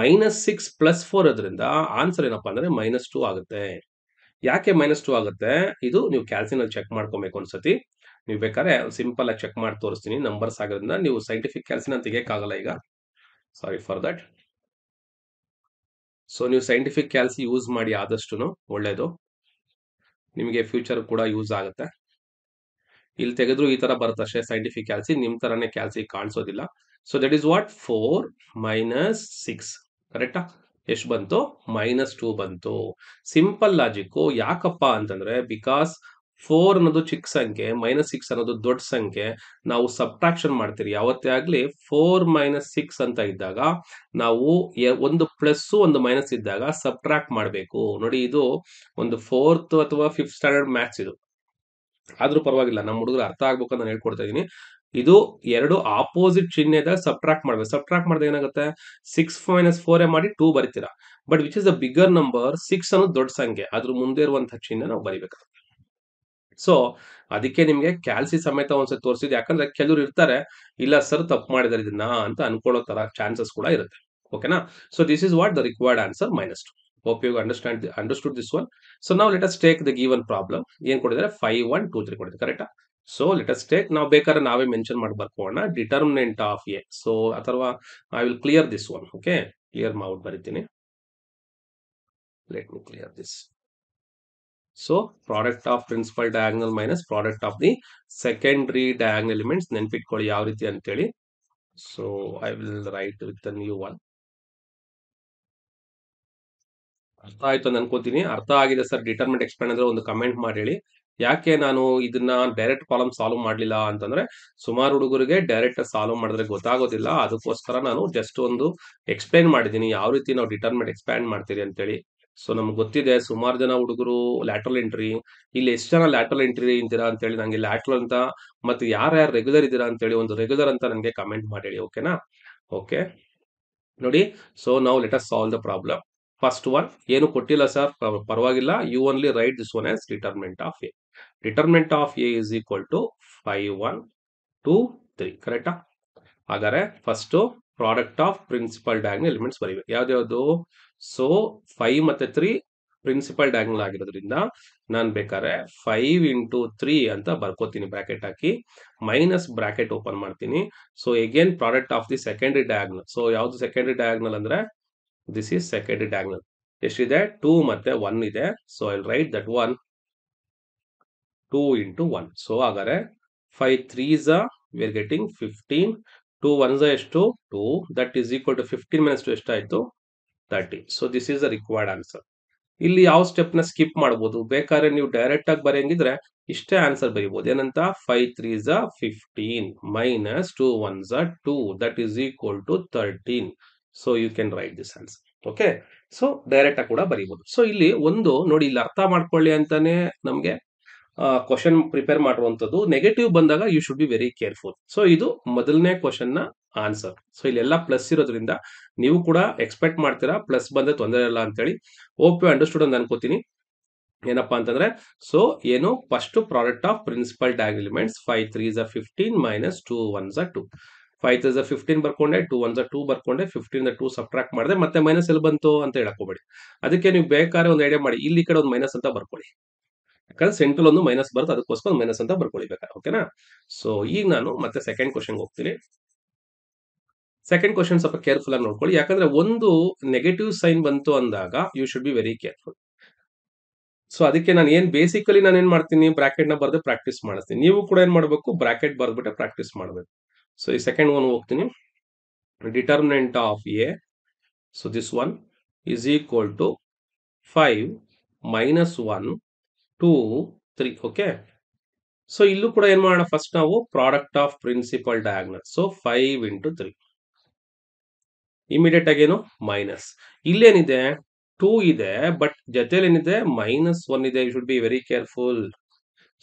ಮೈನಸ್ ಸಿಕ್ಸ್ ಪ್ಲಸ್ ಫೋರ್ ಅದರಿಂದ ಆನ್ಸರ್ ಏನಪ್ಪಾ ಅಂದ್ರೆ ಮೈನಸ್ ಟೂ ಆಗುತ್ತೆ ಯಾಕೆ ಮೈನಸ್ ಟು ಆಗುತ್ತೆ ಇದು ನೀವು ಕ್ಯಾಲ್ಸಿನಲ್ಲಿ ಚೆಕ್ ಮಾಡ್ಕೊಬೇಕು ಒಂದ್ಸತಿ ನೀವು ಬೇಕಾದ್ರೆ ಸಿಂಪಲ್ ಆಗಿ ಚೆಕ್ ಮಾಡಿ ತೋರಿಸ್ತೀನಿ ನಂಬರ್ಸ್ ಆಗೋದ್ರಿಂದ ನೀವು ಸೈಂಟಿಫಿಕ್ ಕ್ಯಾಲ್ಸಿನ ತೆಗಿಯಕ್ಕಾಗಲ್ಲ ಈಗ ಸಾರಿ ಫಾರ್ ದಟ್ ಸೊ ನೀವು ಸೈಂಟಿಫಿಕ್ ಕ್ಯಾಲ್ಸಿ ಯೂಸ್ ಮಾಡಿ ಆದಷ್ಟು ಒಳ್ಳೇದು ನಿಮಗೆ ಫ್ಯೂಚರ್ ಕೂಡ ಯೂಸ್ ಆಗುತ್ತೆ ಇಲ್ಲಿ ತೆಗೆದ್ರು ಈ ತರ ಬರುತ್ತಷ್ಟೇ ಸೈಂಟಿಫಿಕ್ ಕ್ಯಾಲ್ಸಿ ನಿಮ್ ತರಾನೇ ಕ್ಯಾಲ್ಸಿ ಕಾಣಿಸೋದಿಲ್ಲ so that is what four minus six ಕರೆಕ್ಟಾ ಎಷ್ಟು ಬಂತು ಮೈನಸ್ ಟೂ ಬಂತು ಸಿಂಪಲ್ ಲಾಜಿಕ್ಕು ಯಾಕಪ್ಪ ಅಂತಂದ್ರೆ ಬಿಕಾಸ್ ಫೋರ್ ಅನ್ನೋದು ಚಿಕ್ಕ ಸಂಖ್ಯೆ ಮೈನಸ್ ಸಿಕ್ಸ್ ಅನ್ನೋದು ದೊಡ್ಡ ಸಂಖ್ಯೆ ನಾವು ಸಬ್ಟ್ರಾಕ್ಷನ್ ಮಾಡ್ತೀರಿ ಯಾವತ್ತೇ ಆಗಲಿ ಫೋರ್ ಮೈನಸ್ ಸಿಕ್ಸ್ ಅಂತ ಇದ್ದಾಗ ನಾವು ಒಂದು ಪ್ಲಸ್ಸು ಒಂದು ಮೈನಸ್ ಇದ್ದಾಗ ಸಬ್ಟ್ರಾಕ್ಟ್ ಮಾಡಬೇಕು ನೋಡಿ ಇದು ಒಂದು ಫೋರ್ತ್ ಅಥವಾ ಫಿಫ್ತ್ ಸ್ಟ್ಯಾಂಡರ್ಡ್ ಮ್ಯಾಥ್ಸ್ ಇದು ಆದರೂ ಪರವಾಗಿಲ್ಲ ನಮ್ಮ ಹುಡುಗರು ಅರ್ಥ ಆಗ್ಬೇಕು ಅಂತ ನಾನು ಹೇಳ್ಕೊಡ್ತಾ ಇದ್ದೀನಿ ಇದು ಎರಡು ಆಪೋಸಿಟ್ ಚಿಹ್ನೆದಾಗ ಸಬ್ಟ್ರಾಕ್ಟ್ ಮಾಡ್ಬೇಕು ಸಬ್ಟ್ರಾಕ್ಟ್ ಮಾಡಿದಾಗ ಏನಾಗುತ್ತೆ ಸಿಕ್ಸ್ ಮೈನಸ್ ಫೋರ್ ಎ ಮಾಡಿ ಟೂ ಬರಿತೀರಾ but which is the bigger number six ಅನ್ನೋದು ದೊಡ್ಡ ಸಂಖ್ಯೆ ಅದ್ರ ಮುಂದೆ ಇರುವಂತಹ ಚಿಹ್ನೆ ನಾವು ಬರಿಬೇಕು ಸೊ ಅದಕ್ಕೆ ನಿಮ್ಗೆ ಕ್ಯಾಲ್ಸಿ ಸಮೇತ ಒಂದ್ಸತಿ ತೋರಿಸಿದ್ ಯಾಕಂದ್ರೆ ಕೆಲವರು ಇರ್ತಾರೆ ಇಲ್ಲ ಸರ್ ತಪ್ಪು ಮಾಡಿದಾರೆ ಇದನ್ನ ಅಂತ ಅನ್ಕೊಳ್ಳೋ ತರ ಚಾನ್ಸಸ್ ಕೂಡ ಇರುತ್ತೆ ಓಕೆನಾ so this is what the required answer minus two hope you understand understood this one so ನಾವು us take the given problem ಏನ್ ಕೊಡಿದ್ರೆ ಫೈವ್ ಒನ್ ಟೂ ತ್ರೀ ಕೊಟ್ಟಿದ್ದಾರೆ ಕರೆಕ್ಟ್ ಸೊ ಲೆಟಸ್ ಟೇಕ್ ನಾವು ಬೇಕಾದ್ರೆ ನಾವೇ ಮೆನ್ಷನ್ ಮಾಡಿ ಬರ್ಕೋಣ ಡಿಟರ್ಮಿನೆಂಟ್ ಆಫ್ ಎ ಸೊ ಅಥವಾ I will clear this one okay clear ಮಾಡ್ಬಿಟ್ಟು ಬರಿತೀನಿ let me clear this so product of principal diagonal minus product of the secondary diagonal elements ನೆನ್ಪಿಟ್ಕೊಳ್ಳಿ ಯಾವ ರೀತಿ ಅಂತೇಳಿ so I will write with new one ಅರ್ಥ ಆಯ್ತು ಅಂತ ಅನ್ಕೋತೀನಿ ಅರ್ಥ ಆಗಿದೆ ಸರ್ ಡಿಟರ್ಮೆಂಟ್ ಎಕ್ಸ್ಪ್ಲೇನ್ ಅಂದ್ರೆ ಒಂದು ಕಮೆಂಟ್ ಮಾಡಿ ಹೇಳಿ ಯಾಕೆ ನಾನು ಇದನ್ನ ಡೈರೆಕ್ಟ್ ಪ್ರಾಬ್ಲಮ್ ಸಾಲ್ವ್ ಮಾಡಲಿಲ್ಲ ಅಂತಂದ್ರೆ ಸುಮಾರು ಹುಡುಗರಿಗೆ ಡೈರೆಕ್ಟ್ ಸಾಲ್ವ್ ಮಾಡಿದ್ರೆ ಗೊತ್ತಾಗೋದಿಲ್ಲ ಅದಕ್ಕೋಸ್ಕರ ನಾನು ಜಸ್ಟ್ ಒಂದು ಎಕ್ಸ್ಪ್ಲೈನ್ ಮಾಡಿದ್ದೀನಿ ಯಾವ ರೀತಿ ನಾವು ಡಿಟರ್ಮೆಂಟ್ ಎಕ್ಸ್ಪ್ಯಾಂಡ್ ಮಾಡ್ತೀರಿ ಅಂತೇಳಿ ಸೊ ನಮ್ಗೆ ಗೊತ್ತಿದೆ ಸುಮಾರು ಜನ ಹುಡುಗರು ಲ್ಯಾಟ್ರಲ್ ಎಂಟ್ರಿ ಇಲ್ಲಿ ಎಷ್ಟು ಜನ ಲ್ಯಾಟ್ರಲ್ ಎಂಟ್ರಿ ಇದ್ದೀರಾ ಅಂತೇಳಿ ನಂಗೆ ಲ್ಯಾಟ್ರಲ್ ಅಂತ ಮತ್ತೆ ಯಾರು ರೆಗ್ಯುಲರ್ ಇದ್ದೀರಾ ಅಂತೇಳಿ ಒಂದು ರೆಗ್ಯುಲರ್ ಅಂತ ನನಗೆ ಕಮೆಂಟ್ ಮಾಡಿ ಹೇಳಿ ಓಕೆನಾ ಓಕೆ ನೋಡಿ ಸೊ ನಾವು let us solve the problem first one ಏನು ಕೊಟ್ಟಿಲ್ಲ ಸರ್ ಪರವಾಗಿಲ್ಲ you only write this one as determinant of A determinant of A is equal to five one two three ಕರೆಕ್ಟಾ ಹಾಗಾದ್ರೆ first product of principal diagonal elements ಯಾವ್ದು ಯಾವ್ದ್ಯಾವುದು ಸೊ ಫೈವ್ ಮತ್ತೆ ತ್ರೀ ಪ್ರಿನ್ಸಿಪಲ್ ಡ್ಯಾಂಗ್ಲ್ ಆಗಿರೋದ್ರಿಂದ ನಾನು ಬೇಕಾದ್ರೆ ಫೈವ್ ಇಂಟು ತ್ರೀ ಅಂತ ಬರ್ಕೋತೀನಿ ಬ್ರಾಕೆಟ್ ಹಾಕಿ ಮೈನಸ್ ಬ್ರಾಕೆಟ್ ಓಪನ್ ಮಾಡ್ತೀನಿ so again product of the secondary diagonal so ಯಾವುದು ಸೆಕೆಂಡರಿ ಡಯಾಗ್ನಲ್ ಅಂದ್ರೆ ದಿಸ್ ಈಸ್ ಸೆಕೆಂಡರಿ ಡಯಾಗ್ನಲ್ ಎಷ್ಟಿದೆ ಟೂ ಮತ್ತೆ ಒನ್ ಇದೆ so I write that one two into one so ಹಾಗಾದ್ರೆ five threes we're we fifteen two 15. ಎಷ್ಟು two that is equal to fifteen equal ಟು 15 ತರ್ಟಿ ಸೊ ಎಷ್ಟು ಈಸ್ 30. So, ಆನ್ಸರ್ ಇಲ್ಲಿ ಯಾವ ಸ್ಟೆಪ್ ನ ಸ್ಕಿಪ್ ಮಾಡಬಹುದು ಬೇಕಾದ್ರೆ ನೀವು ಡೈರೆಕ್ಟ್ ಆಗಿ ಬರೆಯಂಗಿದ್ರೆ ಇಷ್ಟೇ ಆನ್ಸರ್ ಬರೀಬಹುದು ಏನಂತ five threes fifteen minus two one two that is equal to thirteen so you can write this answer okay so direct ಆಗಿ ಕೂಡ ಬರೀಬಹುದು ಸೊ ಇಲ್ಲಿ ಒಂದು ನೋಡಿ ಇಲ್ಲಿ ಅರ್ಥ ಮಾಡ್ಕೊಳ್ಳಿ ಅಂತಾನೆ ನಮಗೆ ಕ್ವಶನ್ ಪ್ರಿಪೇರ್ ಮಾಡುವಂಥದ್ದು ನೆಗೆಟಿವ್ ಬಂದಾಗ you should be very careful so ಇದು ಮೊದಲನೇ ನ ಆನ್ಸರ್ ಸೊ ಇಲ್ಲೆಲ್ಲ ಪ್ಲಸ್ ಇರೋದ್ರಿಂದ ನೀವು ಕೂಡ ಎಕ್ಸ್ಪೆಕ್ಟ್ ಮಾಡ್ತೀರಾ ಪ್ಲಸ್ ಬಂದ್ರೆ ತೊಂದರೆ ಇಲ್ಲ ಅಂತೇಳಿ ಯು ಅಂಡರ್ಸ್ಟುಡ್ ಅಂತ ಅನ್ಕೋತೀನಿ ಏನಪ್ಪಾ ಅಂತಂದ್ರೆ ಸೊ ಏನು first product of principal elements five threes fifteen minus two ones two five threes fifteen ಬರ್ಕೊಂಡೆ ಟೂ ಒನ್ ಝ ಟೂ ಬರ್ಕೊಂಡೆ ಫಿಫ್ಟೀನ್ ಟೂ ಸಬ್ಟ್ರಾಕ್ಟ್ ಮಾಡಿದೆ ಮತ್ತೆ ಮೈನಸ್ ಎಲ್ಲಿ ಬಂತು ಅಂತ ಹೇಳಕೋಬೇಡಿ ಅದಕ್ಕೆ ನೀವು ಬೇಕಾದ್ರೆ ಒಂದು ಐಡಿಯಾ ಮಾಡಿ ಇಲ್ಲಿ ಕಡೆ ಒಂದು ಮೈನಸ್ ಅಂತ ಬರ್ಕೊಳ್ಳಿ ಯಾಕಂದ್ರೆ ಸೆಂಟ್ರಲ್ ಒಂದು ಮೈನಸ್ ಬರುತ್ತೆ ಅದಕ್ಕೋಸ್ಕರ ಮೈನಸ್ ಅಂತ ಬರ್ಕೊಳ್ಬೇಕಾ ಓಕೆನಾ ಸೊ ಈಗ ನಾನು ಮತ್ತೆ ಸೆಕೆಂಡ್ ಕ್ವಶನ್ ಹೋಗ್ತೀನಿ ಸೆಕೆಂಡ್ ಕ್ವಶನ್ ಸ್ವಲ್ಪ ಕೇರ್ಫುಲ್ ಆಗಿ ನೋಡ್ಕೊಳ್ಳಿ ಯಾಕಂದ್ರೆ ಒಂದು ನೆಗೆಟಿವ್ ಸೈನ್ ಬಂತು ಅಂದಾಗ you should be very careful so ಅದಕ್ಕೆ ನಾನು ಏನ್ ಬೇಸಿಕಲಿ ನಾನು ಏನ್ ಮಾಡ್ತೀನಿ ಬ್ರಾಕೆಟ್ ನ ಬರೆದು ಪ್ರಾಕ್ಟೀಸ್ ಮಾಡಿಸ್ತೀನಿ ನೀವು ಕೂಡ ಏನ್ ಮಾಡಬೇಕು ಬ್ರಾಕೆಟ್ ಬರೆದ್ಬಿಟ್ಟೆ ಪ್ರಾಕ್ಟೀಸ್ ಮಾಡಬೇಕು ಸೊ ಈ ಸೆಕೆಂಡ್ ಒನ್ ಹೋಗ್ತೀನಿ determinant of A so this one is equal to five minus one two three okay so ಇಲ್ಲೂ ಕೂಡ ಏನ್ ಮಾಡೋಣ ಫಸ್ಟ್ ನಾವು product of principal diagonal so five into three immediate ಆಗೇನು ಮೈನಸ್ ಇಲ್ಲೇನಿದೆ ಟೂ ಇದೆ ಬಟ್ ಜೊತೆಲಿ ಏನಿದೆ ಮೈನಸ್ ಒನ್ ಇದೆ should be very careful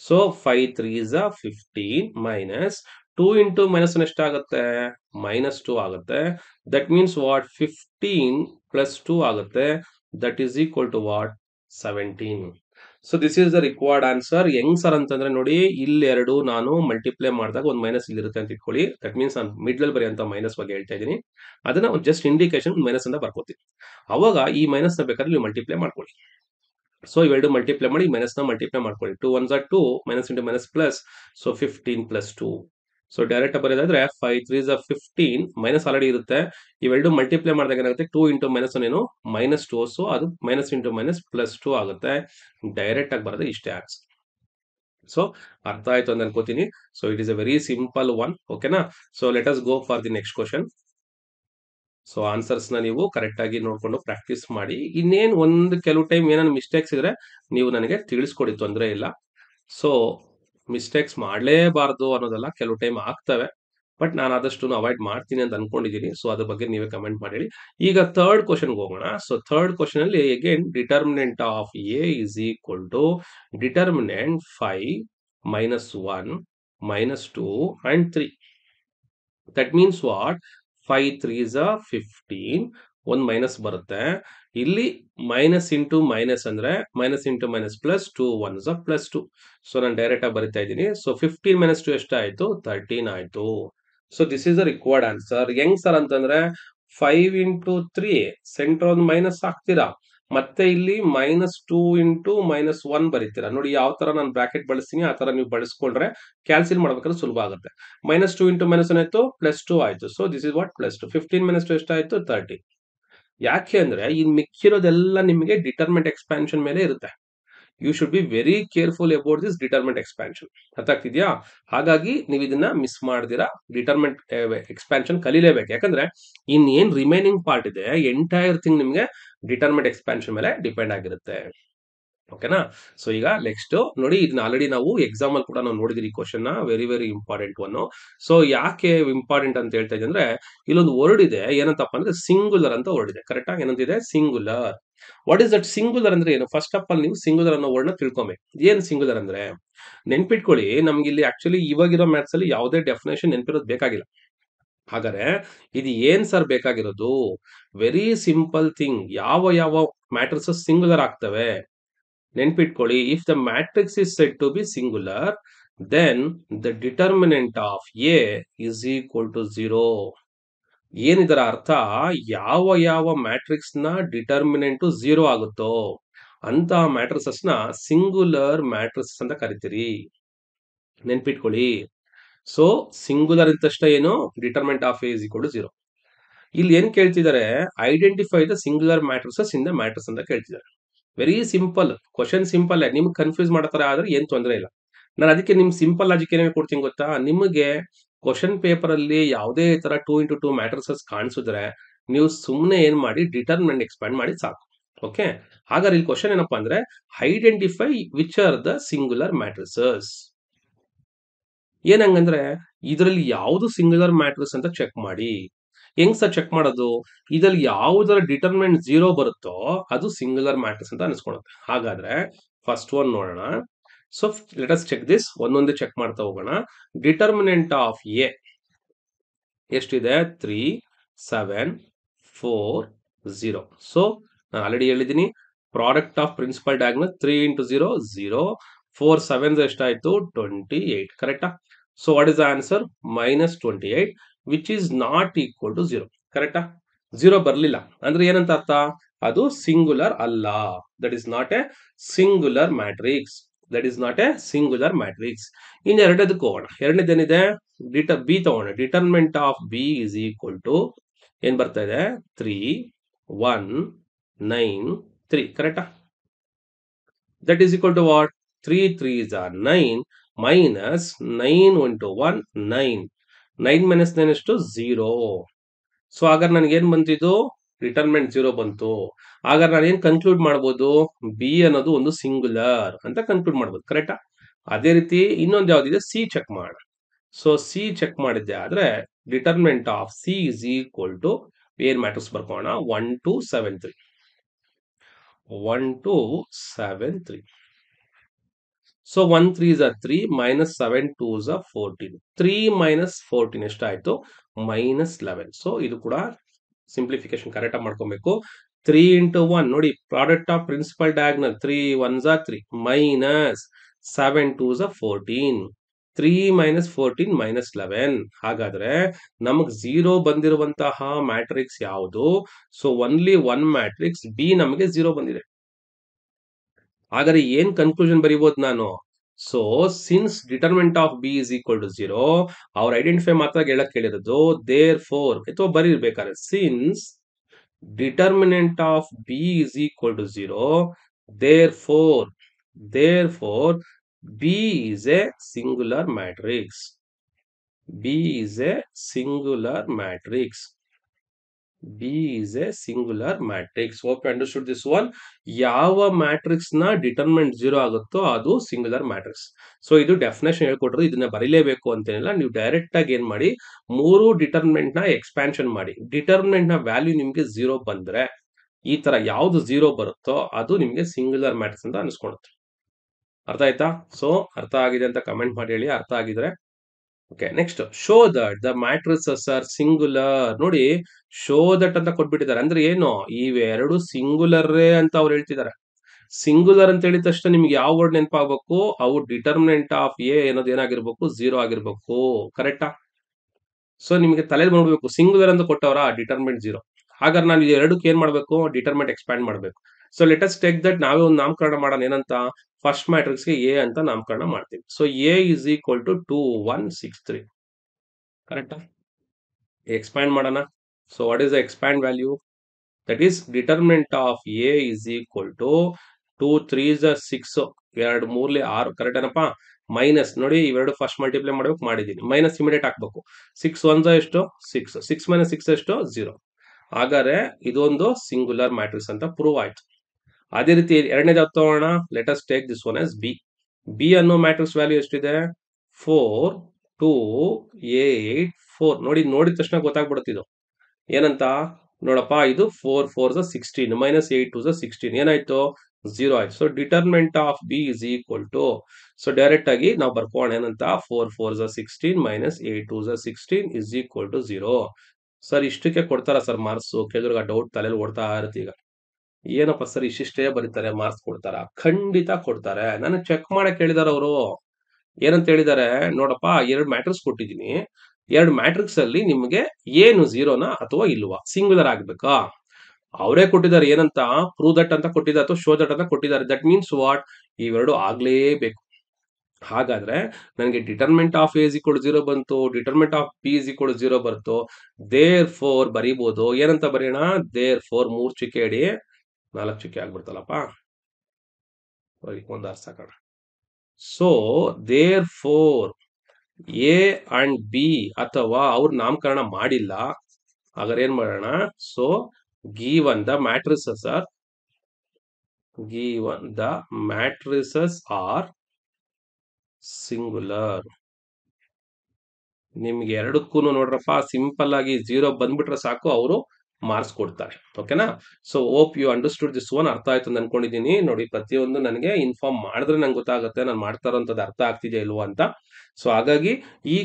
so five three is a fifteen minus two into minus one ಎಷ್ಟಾಗುತ್ತೆ ಮೈನಸ್ ಟೂ ಆಗುತ್ತೆ that means what fifteen plus two ಆಗುತ್ತೆ that is equal to what seventeen so this is the required answer ಹೆಂಗ್ ಸರ್ ಅಂತಂದ್ರೆ ನೋಡಿ ಇಲ್ಲಿ ಎರಡು ನಾನು ಮಲ್ಟಿಪ್ಲೈ ಮಾಡಿದಾಗ ಒಂದು ಮೈನಸ್ ಇಲ್ಲಿರುತ್ತೆ ಅಂತ ಇಟ್ಕೊಳ್ಳಿ ದಟ್ ಮೀನ್ಸ್ ನಾನು ಮಿಡ್ಲಲ್ಲಿ ಬರೆಯಂತ ಮೈನಸ್ ಬಗ್ಗೆ ಹೇಳ್ತಾ ಇದ್ದೀನಿ ಅದನ್ನ ಒಂದು ಜಸ್ಟ್ ಇಂಡಿಕೇಶನ್ ಮೈನಸ್ ಅಂತ ಬರ್ಕೋತೀನಿ ಅವಾಗ ಈ ಮೈನಸ್ ನ ಬೇಕಾದ್ರೆ ನೀವು ಮಲ್ಟಿಪ್ಲೈ ಮಾಡ್ಕೊಳ್ಳಿ ಸೊ ಇವೆರಡು ಮಲ್ಟಿಪ್ಲೈ ಮಾಡಿ ಮೈನಸ್ ನ ಮಲ್ಟಿಪ್ಲೈ ಮಾಡ್ಕೊಳ್ಳಿ two one are two minus into minus plus so fifteen plus two so direct ಬರೋದಾದ್ರೆ five threes fifteen minus already ಇರುತ್ತೆ ಇವೆರಡು ಮಲ್ಟಿಪ್ಲೈ ಮಾಡಿದಾಗ ಏನಾಗುತ್ತೆ ಟೂ ಇಂಟು ಮೈನಸ್ ಏನು ಮೈನಸ್ ಟು ಸೊ ಅದು minus into minus plus two ಆಗುತ್ತೆ ಡೈರೆಕ್ಟ್ ಆಗಿ ಬರೋದು ಇಷ್ಟೇ ಆನ್ಸರ್ ಸೊ ಅರ್ಥ ಆಯ್ತು ಅಂತ ಅನ್ಕೋತೀನಿ so it is a very simple one ಓಕೆನಾ so let us go for the next question so ಆನ್ಸರ್ಸ್ನ ನೀವು ಕರೆಕ್ಟಾಗಿ ನೋಡಿಕೊಂಡು ಪ್ರಾಕ್ಟೀಸ್ ಮಾಡಿ ಇನ್ನೇನು ಒಂದು ಕೆಲವು ಟೈಮ್ ಏನಾದ್ರು ಮಿಸ್ಟೇಕ್ಸ್ ಇದ್ರೆ ನೀವು ನನಗೆ ತಿಳಿಸ್ಕೊಡಿ ತೊಂದರೆ ಇಲ್ಲ ಸೊ ಮಿಸ್ಟೇಕ್ಸ್ ಮಾಡಲೇಬಾರ್ದು ಅನ್ನೋದೆಲ್ಲ ಕೆಲವು ಟೈಮ್ ಆಗ್ತವೆ ಬಟ್ ನಾನು ಆದಷ್ಟು ಅವಾಯ್ಡ್ ಮಾಡ್ತೀನಿ ಅಂತ ಅನ್ಕೊಂಡಿದ್ದೀನಿ ಸೊ ಅದ್ರ ಬಗ್ಗೆ ನೀವೇ ಕಮೆಂಟ್ ಮಾಡಿ ಈಗ ಥರ್ಡ್ ಕ್ವಶನ್ಗೆ ಹೋಗೋಣ ಸೊ ಥರ್ಡ್ ಕ್ವಶನ್ ಅಲ್ಲಿ again determinant of A is equal to determinant five minus one minus two and three that means what five three is a fifteen ಒಂದು ಮೈನಸ್ ಬರುತ್ತೆ ಇಲ್ಲಿ ಮೈನಸ್ ಇಂಟು ಮೈನಸ್ ಅಂದ್ರೆ minus into minus plus two one plus two so ನಾನು ಡೈರೆಕ್ಟ್ ಆಗಿ ಬರಿತಾ ಇದ್ದೀನಿ ಸೊ ಫಿಫ್ಟೀನ್ ಮೈನಸ್ ಟು ಆಯ್ತು ತರ್ಟೀನ್ ಆಯ್ತು so this is a required answer ಹೆಂಗ್ ಸರ್ ಅಂತಂದ್ರೆ ಫೈವ್ ಇಂಟು ತ್ರೀ ಸೆಂಟರ್ ಒಂದು ಮೈನಸ್ ಹಾಕ್ತೀರಾ ಮತ್ತೆ ಇಲ್ಲಿ minus two into minus one ಬರೀತೀರಾ ನೋಡಿ ಯಾವ ತರ ನಾನು ಬ್ರಾಕೆಟ್ ಬಳಸ್ತೀನಿ ಆ ತರ ನೀವು ಬಳಸ್ಕೊಂಡ್ರೆ ಕ್ಯಾನ್ಸಲ್ ಮಾಡ್ಬೇಕಾದ್ರೆ ಸುಲಭ ಆಗುತ್ತೆ minus two into minus one ಆಯ್ತು ಪ್ಲಸ್ ಟೂ ಆಯ್ತು so this is what plus two fifteen minus two ಆಯ್ತು ತರ್ಟಿ ಯಾಕೆ ಅಂದ್ರೆ ಇನ್ ಮಿಕ್ಕಿರೋದೆಲ್ಲ ನಿಮಗೆ ಡಿಟರ್ಮೆಂಟ್ ಎಕ್ಸ್ಪ್ಯಾನ್ಷನ್ ಮೇಲೆ ಇರುತ್ತೆ you should be very careful about this determinant expansion ಅರ್ಥ ಆಗ್ತಿದ್ಯಾ ಹಾಗಾಗಿ ನೀವು ಇದನ್ನ ಮಿಸ್ ಮಾಡ್ದಿರ ಡಿಟರ್ಮೆಂಟ್ ಎಕ್ಸ್ಪ್ಯಾನ್ಷನ್ ಕಲಿಲೇಬೇಕು ಯಾಕಂದ್ರೆ ಇನ್ ಏನ್ ರಿಮೈನಿಂಗ್ ಪಾರ್ಟ್ ಇದೆ ಎಂಟೈರ್ ಥಿಂಗ್ ನಿಮಗೆ ಡಿಟರ್ಮೆಂಟ್ ಎಕ್ಸ್ಪ್ಯಾನ್ಷನ್ ಮೇಲೆ ಡಿಪೆಂಡ್ ಆಗಿರುತ್ತೆ ಓಕೆನಾ ಸೊ ಈಗ ನೆಕ್ಸ್ಟ್ ನೋಡಿ ಇದನ್ನ ಆಲ್ರೆಡಿ ನಾವು ಎಕ್ಸಾಮ್ ಅಲ್ಲಿ ಕೂಡ ನಾವು ನೋಡಿದಿರಿ question very very important one so ಯಾಕೆ ಇಂಪಾರ್ಟೆಂಟ್ ಅಂತ ಹೇಳ್ತಾ ಇದೆ ಅಂದ್ರೆ ಇಲ್ಲೊಂದು ವರ್ಡ್ ಇದೆ ಏನಂತಪ್ಪ ಅಂದ್ರೆ ಸಿಂಗುಲರ್ ಅಂತ ವರ್ಡ್ ಇದೆ ಕರೆಕ್ಟ್ ಆಗಿ ಏನಂತಿದೆ singular what is that singular ಅಂದ್ರೆ ಏನು ಫಸ್ಟ್ ಆಫ್ ಆಲ್ ನೀವು ಸಿಂಗುಲರ್ ಅನ್ನೋ ವರ್ಡ್ ನ ತಿಳ್ಕೊಬೇಕು ಏನ್ ಸಿಂಗುಲರ್ ಅಂದ್ರೆ ನೆನ್ಪಿಟ್ಕೊಳ್ಳಿ ನಮ್ಗೆ ಇಲ್ಲಿ ಆಕ್ಚುಲಿ ಇವಾಗಿರೋ ಮ್ಯಾಥ್ಸ್ ಅಲ್ಲಿ ಯಾವುದೇ ಡೆಫಿನೇಷನ್ ನೆನ್ಪಿರೋದು ಬೇಕಾಗಿಲ್ಲ ಹಾಗಾದ್ರೆ ಇದು ಏನ್ ಸರ್ ಬೇಕಾಗಿರೋದು ವೆರಿ ಸಿಂಪಲ್ ಥಿಂಗ್ ಯಾವ ಯಾವ ಮ್ಯಾಟರ್ಸ್ ಸಿಂಗುಲರ್ ಆಗ್ತವೆ ನೆನ್ಪಿಟ್ಕೊಳ್ಳಿ if the matrix is said to be singular then the determinant of A is equal to zero ಏನಿದರ ಅರ್ಥ ಯಾವ ಯಾವ ಮ್ಯಾಟ್ರಿಕ್ಸ್ ನ ಡಿಟರ್ಮಿನೆಂಟ್ ಝೀರೋ ಆಗುತ್ತೋ ಅಂತ ಮ್ಯಾಟ್ರಿಸಸ್ ನ ಸಿಂಗುಲರ್ ಮ್ಯಾಟ್ರಿಸಸ್ ಅಂತ ಕರಿತೀರಿ ನೆನ್ಪಿಟ್ಕೊಳ್ಳಿ ಸೊ ಸಿಂಗ್ಯುಲರ್ ಅಂದ ತಕ್ಷಣ ಏನು determinant of A is equal to zero ಇಲ್ಲಿ ಏನ್ ಕೇಳ್ತಿದ್ದಾರೆ identify the singular matrices in the matrix ಅಂತ ಕೇಳ್ತಿದ್ದಾರೆ ವೆರಿ ಸಿಂಪಲ್ ಕ್ವಶನ್ ಸಿಂಪಲ್ ನಿಮ್ಗೆ ಕನ್ಫ್ಯೂಸ್ ಮಾಡ್ತಾರೆ ಆದ್ರೆ ಏನ್ ತೊಂದರೆ ಇಲ್ಲ ನಾನು ಅದಕ್ಕೆ ನಿಮ್ ಸಿಂಪಲ್ ಲಾಜಿಕ್ ಏನೇ ಕೊಡ್ತೀನಿ ಗೊತ್ತಾ ನಿಮಗೆ ಕ್ವಶನ್ ಪೇಪರ್ ಅಲ್ಲಿ ಯಾವುದೇ ತರ ಟೂ ಇಂಟು ಟೂ ಮ್ಯಾಟ್ರಸಸ್ ಕಾಣಿಸಿದ್ರೆ ನೀವು ಸುಮ್ಮನೆ ಏನ್ ಮಾಡಿ ಡಿಟರ್ಮಿನೆಂಟ್ ಎಕ್ಸ್ಪ್ಯಾಂಡ್ ಮಾಡಿ ಸಾಕು ಓಕೆ ಹಾಗಾದ್ರೆ ಇಲ್ಲಿ ಕ್ವಶನ್ ಏನಪ್ಪಾ ಅಂದ್ರೆ identify which are the singular matrices ಏನಂಗಂದ್ರೆ ಇದರಲ್ಲಿ ಯಾವುದು ಸಿಂಗ್ಯುಲರ್ ಮ್ಯಾಟ್ರಸ್ ಅಂತ ಚೆಕ್ ಮಾಡಿ ಹೆಂಗ್ ಸರ್ ಚೆಕ್ ಮಾಡೋದು ಇದ್ರಲ್ಲಿ ಯಾವುದರ ಡಿಟರ್ಮಿನೆಂಟ್ ಜೀರೋ ಬರುತ್ತೋ ಅದು ಸಿಂಗ್ಯುಲರ್ ಮ್ಯಾಟ್ರಿಕ್ಸ್ ಅಂತ ಅನಿಸ್ಕೊಳುತ್ತೆ ಹಾಗಾದ್ರೆ ಫಸ್ಟ್ ಒನ್ ನೋಡೋಣ so let us check this ಒಂದೊಂದೇ ಚೆಕ್ ಮಾಡ್ತಾ ಹೋಗೋಣ ಡಿಟರ್ಮಿನೆಂಟ್ ಆಫ್ ಎ ಎಷ್ಟಿದೆ three seven four zero so ನಾನು ಆಲ್ರೆಡಿ ಹೇಳಿದ್ದೀನಿ product of principal diagonal three into zero zero four seven ಎಷ್ಟಾಯ್ತು ಟ್ವೆಂಟಿ ಏಟ್ ಕರೆಕ್ಟಾ so what is the answer minus twenty eight which is not equal to zero ಕರೆಕ್ಟಾ ಝೀರೋ ಬರಲಿಲ್ಲ ಅಂದ್ರೆ ಏನಂತ ಅರ್ಥ ಅದು ಸಿಂಗುಲರ್ ಅಲ್ಲ that is not a singular matrix that is not a singular matrix ಇನ್ನು ಎರಡದಕ್ಕೆ ಹೋಗೋಣ ಎರಡನೇದೇನಿದೆ ಡಿಟರ್ ಬಿ ತಗೋಣ determinant of B is equal to ಏನ್ ಬರ್ತಾ ಇದೆ ತ್ರೀ ಒನ್ ನೈನ್ ತ್ರೀ ಕರೆಕ್ಟಾ that is equal to what three three is are nine minus nine one two one nine nine minus nine ಎಷ್ಟು ಝೀರೋ ಸೊ ಹಾಗಾದ್ರೆ ಏನ್ ಬಂತಿದ್ದು ರಿಟರ್ನ್ಮೆಂಟ್ ಜೀರೋ ಬಂತು ಹಾಗಾದ್ರೆ ನಾನು ಏನ್ ಕನ್ಕ್ಲೂಡ್ ಮಾಡ್ಬೋದು ಬಿ ಅನ್ನೋದು ಒಂದು ಸಿಂಗುಲರ್ ಅಂತ ಕನ್ಕ್ಲೂಡ್ ಮಾಡ್ಬೋದು ಕರೆಕ್ಟಾ ಅದೇ ರೀತಿ ಇನ್ನೊಂದು ಯಾವ್ದಿದೆ ಸಿ ಚೆಕ್ ಮಾಡ ಸೊ ಸಿ ಚೆಕ್ ಮಾಡಿದ್ದೆ ಆದ್ರೆ determinant of C is equal to ಏನ್ ಮ್ಯಾಟ್ರಿಕ್ಸ್ ಬರ್ಕೋಣ one two seven three one two seven three so one three are three minus seven two are fourteen three minus fourteen ಎಷ್ಟಾಯ್ತು ಮೈನಸ್ ಲೆವೆನ್ ಸೊ ಇದು ಕೂಡ ಸಿಂಪ್ಲಿಫಿಕೇಶನ್ ಕರೆಕ್ಟ್ ಆಗಿ ಮಾಡ್ಕೊಬೇಕು ತ್ರೀ ಇಂಟು ಒನ್ ನೋಡಿ product of principal diagonal three one are three minus seven two are fourteen three minus fourteen minus eleven ಹಾಗಾದ್ರೆ ನಮಗ್ ಝೀರೋ ಬಂದಿರುವಂತಹ ಮ್ಯಾಟ್ರಿಕ್ಸ್ ಯಾವುದು so only one matrix B ನಮಗೆ ಝೀರೋ ಬಂದಿದೆ ಆದರೆ ಏನ್ ಕನ್ಕ್ಲೂಷನ್ ಬರಿಬೋದು ನಾನು so since determinant of B is equal to zero ಅವ್ರ ಐಡೆಂಟಿಫೈ ಮಾತ್ರ ಹೇಳಕ್ ಕೇಳಿರೋದು ದೇರ್ ಫೋರ್ ಅಥವಾ ಬರೀರ್ಬೇಕಾದ್ರೆ since determinant of B is equal to zero therefore therefore B is a singular matrix B is a singular matrix B is a singular matrix Hope you this one ಯಾವ ಮ್ಯಾಟ್ರಿಕ್ಸ್ ನ ಡಿಟರ್ಮೆಂಟ್ ಜೀರೋ ಆಗುತ್ತೋ ಅದು ಸಿಂಗುಲರ್ ಮ್ಯಾಟ್ರಿಕ್ಸ್ ಸೊ ಇದು ಡೆಫಿನೇಷನ್ ಹೇಳ್ಕೊಟ್ರೆ ಇದನ್ನ ಬರೀಲೇಬೇಕು ಅಂತೇನಿಲ್ಲ ನೀವು ಡೈರೆಕ್ಟ್ ಆಗಿ ಏನ್ ಮಾಡಿ ಮೂರು ಡಿಟರ್ಮೆಂಟ್ ನ ಎಕ್ಸ್ಪ್ಯಾನ್ಷನ್ ಮಾಡಿ ಡಿಟರ್ಮೆಂಟ್ ನ ವ್ಯಾಲ್ಯೂ ನಿಮ್ಗೆ ಝೀರೋ ಬಂದ್ರೆ ಈ ತರ ಯಾವ್ದು ಝೀರೋ ಬರುತ್ತೋ ಅದು ನಿಮ್ಗೆ ಸಿಂಗ್ಯುಲರ್ ಮ್ಯಾಟ್ರಿಕ್ಸ್ ಅಂತ ಅನ್ಸ್ಕೊಳುತ್ತೆ ಅರ್ಥ ಆಯ್ತಾ ಸೊ ಅರ್ಥ ಆಗಿದೆ ಅಂತ ಕಮೆಂಟ್ ಮಾಡಿ ಹೇಳಿ ಅರ್ಥ ಆಗಿದ್ರೆ okay next show that the matrices are singular ನೋಡಿ ಶೋ ದಟ್ ಅಂತ ಕೊಟ್ಬಿಟ್ಟಿದ್ದಾರೆ ಅಂದ್ರೆ ಏನು ಇವೆರಡು ಸಿಂಗುಲರೇ ಅಂತ ಅವ್ರು ಹೇಳ್ತಿದ್ದಾರೆ ಸಿಂಗುಲರ್ ಅಂತ ಹೇಳಿದ ತಕ್ಷಣ ನಿಮ್ಗೆ ಯಾವ ವರ್ಡ್ ನೆನಪಾಗಬೇಕು ಅವು ಡಿಟರ್ಮಿನೆಂಟ್ ಆಫ್ ಎ ಅನ್ನೋದು ಏನಾಗಿರ್ಬೇಕು ಝೀರೋ ಆಗಿರ್ಬೇಕು ಕರೆಕ್ಟಾ ಸೊ ನಿಮಗೆ ತಲೆಯಲ್ಲಿ ನೋಡ್ಬೇಕು ಸಿಂಗುಲರ್ ಅಂತ ಕೊಟ್ಟವರ ಡಿಟರ್ಮೆಂಟ್ ಜೀರೋ ಹಾಗಾದ್ರೆ ನಾನು ಎರಡಕ್ಕೆ ಏನ್ ಮಾಡ್ಬೇಕು ಡಿಟರ್ಮೆಂಟ್ ಎಕ್ಸ್ಪ್ಯಾಂಡ್ ಮಾಡ್ಬೇಕು ಸೊ ಲೆಟಸ್ ಟೇಕ್ ದಟ್ ನಾವೇ ಒಂದು ನಾಮಕರಣ ಮಾಡೋಣ ಏನಂತ ಫಸ್ಟ್ ಮ್ಯಾಟ್ರಿಕ್ಸ್ ಗೆ ಎ ಅಂತ ನಾಮಕರಣ ಮಾಡ್ತೀವಿ so A is equal to two one six three ಕರೆಕ್ಟಾ ಎಕ್ಸ್ಪ್ಯಾಂಡ್ ಮಾಡೋಣ so what is the expand value that is determinant of A is equal to two threes six ಎರಡು ಮೂರ್ಲಿ ಆರು ಕರೆಕ್ಟ್ ಏನಪ್ಪ ಮೈನಸ್ ನೋಡಿ ಇವೆರಡು ಫಸ್ಟ್ ಮಲ್ಟಿಪ್ಲೈ ಮಾಡ್ಬೇಕು ಮಾಡಿದ್ದೀನಿ ಮೈನಸ್ ಇಮಿಡಿಯೇಟ್ ಹಾಕ್ಬೇಕು ಸಿಕ್ಸ್ ಒನ್ ಎಷ್ಟು ಸಿಕ್ಸ್ ಸಿಕ್ಸ್ ಮೈನಸ್ ಸಿಕ್ಸ್ ಎಷ್ಟು ಜೀರೋ ಹಾಗಾದ್ರೆ ಇದೊಂದು ಸಿಂಗ್ಯುಲರ್ ಮ್ಯಾಟ್ರಿಕ್ಸ್ ಅಂತ ಪ್ರೂವ್ ಆಯ್ತು ಅದೇ ರೀತಿ ಎರಡನೇದಾವ್ ತಗೋಣ let us take this one as B B ಅನ್ನೋ ಮ್ಯಾಟ್ರಿಕ್ಸ್ ವ್ಯಾಲ್ಯೂ ಎಷ್ಟಿದೆ ಫೋರ್ ಟೂ ಏಟ್ ಫೋರ್ ನೋಡಿ ನೋಡಿದ ತಕ್ಷಣ ಗೊತ್ತಾಗ್ಬಿಡುತ್ತಿದ್ದು ಏನಂತ ನೋಡಪ್ಪ ಇದು four fours sixteen minus eight twos sixteen ಏನಾಯ್ತು ಜೀರೋ ಆಯ್ತು so determinant of B is equal to so direct ಆಗಿ ನಾವು ಬರ್ಕೋಣ ಏನಂತ four four sixteen minus eight two sixteen is equal to zero sir ಇಷ್ಟಕ್ಕೆ ಕೊಡ್ತಾರ ಸರ್ ಮಾರ್ಕ್ಸ್ ಕೆಲವ್ರಿಗೆ ಡೌಟ್ ತಲೆಯಲ್ಲಿ ಓಡ್ತಾ ಇರುತ್ತೆ ಈಗ ಏನಪ್ಪ ಸರ್ ಇಷ್ಟಿಷ್ಟೇ ಬರೀತಾರೆ ಮಾರ್ಕ್ಸ್ ಕೊಡ್ತಾರ ಖಂಡಿತ ಕೊಡ್ತಾರೆ ನಾನು ಚೆಕ್ ಮಾಡಕ್ ಹೇಳಿದಾರ ಅವರು ಏನಂತ ಹೇಳಿದಾರೆ ನೋಡಪ್ಪ ಎರಡು ಮ್ಯಾಟ್ರಿಕ್ಸ್ ಕೊಟ್ಟಿದ್ದೀನಿ ಎರಡು ಮ್ಯಾಟ್ರಿಕ್ಸ್ ಅಲ್ಲಿ ನಿಮ್ಗೆ ಏನು ಝೀರೋನಾ ಅಥವಾ ಇಲ್ವಾ ಸಿಂಗ್ಯುಲರ್ ಆಗ್ಬೇಕಾ ಅವರೇ ಕೊಟ್ಟಿದ್ದಾರೆ ಏನಂತ ಪ್ರೂ ದಟ್ ಅಂತ ಕೊಟ್ಟಿದ್ದಾರೆ ಅಥವಾ ಶೋ ದಟ್ ಅಂತ ಕೊಟ್ಟಿದ್ದಾರೆ ದಟ್ ಮೀನ್ಸ್ ವಾಟ್ ಇವೆರಡು ಆಗ್ಲೇಬೇಕು ಹಾಗಾದ್ರೆ ನನಗೆ determinant of G equal zero ಬಂತು determinant of P is equal zero ಬಂತು ದೇರ್ ಫೋರ್ ಬರೀಬಹುದು ಏನಂತ ಬರೀಣ ದೇರ್ ಫೋರ್ ಮೂರ್ ಕೇಳಿ ನಾಲ್ಕು ಚುಕ್ಕಿ ಆಗ್ಬಿಡ್ತಲ್ಲಪ್ಪ ಒಂದು ಅರ್ಥ ಸಾಕೋಣ so therefore A and B ಅಥವಾ ಅವ್ರ ನಾಮಕರಣ ಮಾಡಿಲ್ಲ ಹಾಗಾದ್ರೆ ಏನ್ ಮಾಡೋಣ so given the matrices are given the matrices are singular ನಿಮ್ಗೆ ಎರಡಕ್ಕೂ ನೋಡ್ರಪ್ಪ ಸಿಂಪಲ್ ಆಗಿ ಜೀರೋ ಬಂದ್ಬಿಟ್ರೆ ಸಾಕು ಅವರು ಮಾರ್ಕ್ಸ್ ಕೊಡ್ತಾರೆ ಓಕೆನಾ so hope you understood this one ಅರ್ಥ ಆಯ್ತು ಅಂತ ಅನ್ಕೊಂಡಿದ್ದೀನಿ ನೋಡಿ ಪ್ರತಿಯೊಂದು ನನಗೆ ಇನ್ಫಾರ್ಮ್ ಮಾಡಿದ್ರೆ ನಂಗೆ ಗೊತ್ತಾಗುತ್ತೆ ನಾನು ಮಾಡ್ತಾ ಇರೋಂಥದ್ದು ಅರ್ಥ ಆಗ್ತಿದೆ ಇಲ್ವೋ ಅಂತ ಸೊ ಹಾಗಾಗಿ ಈ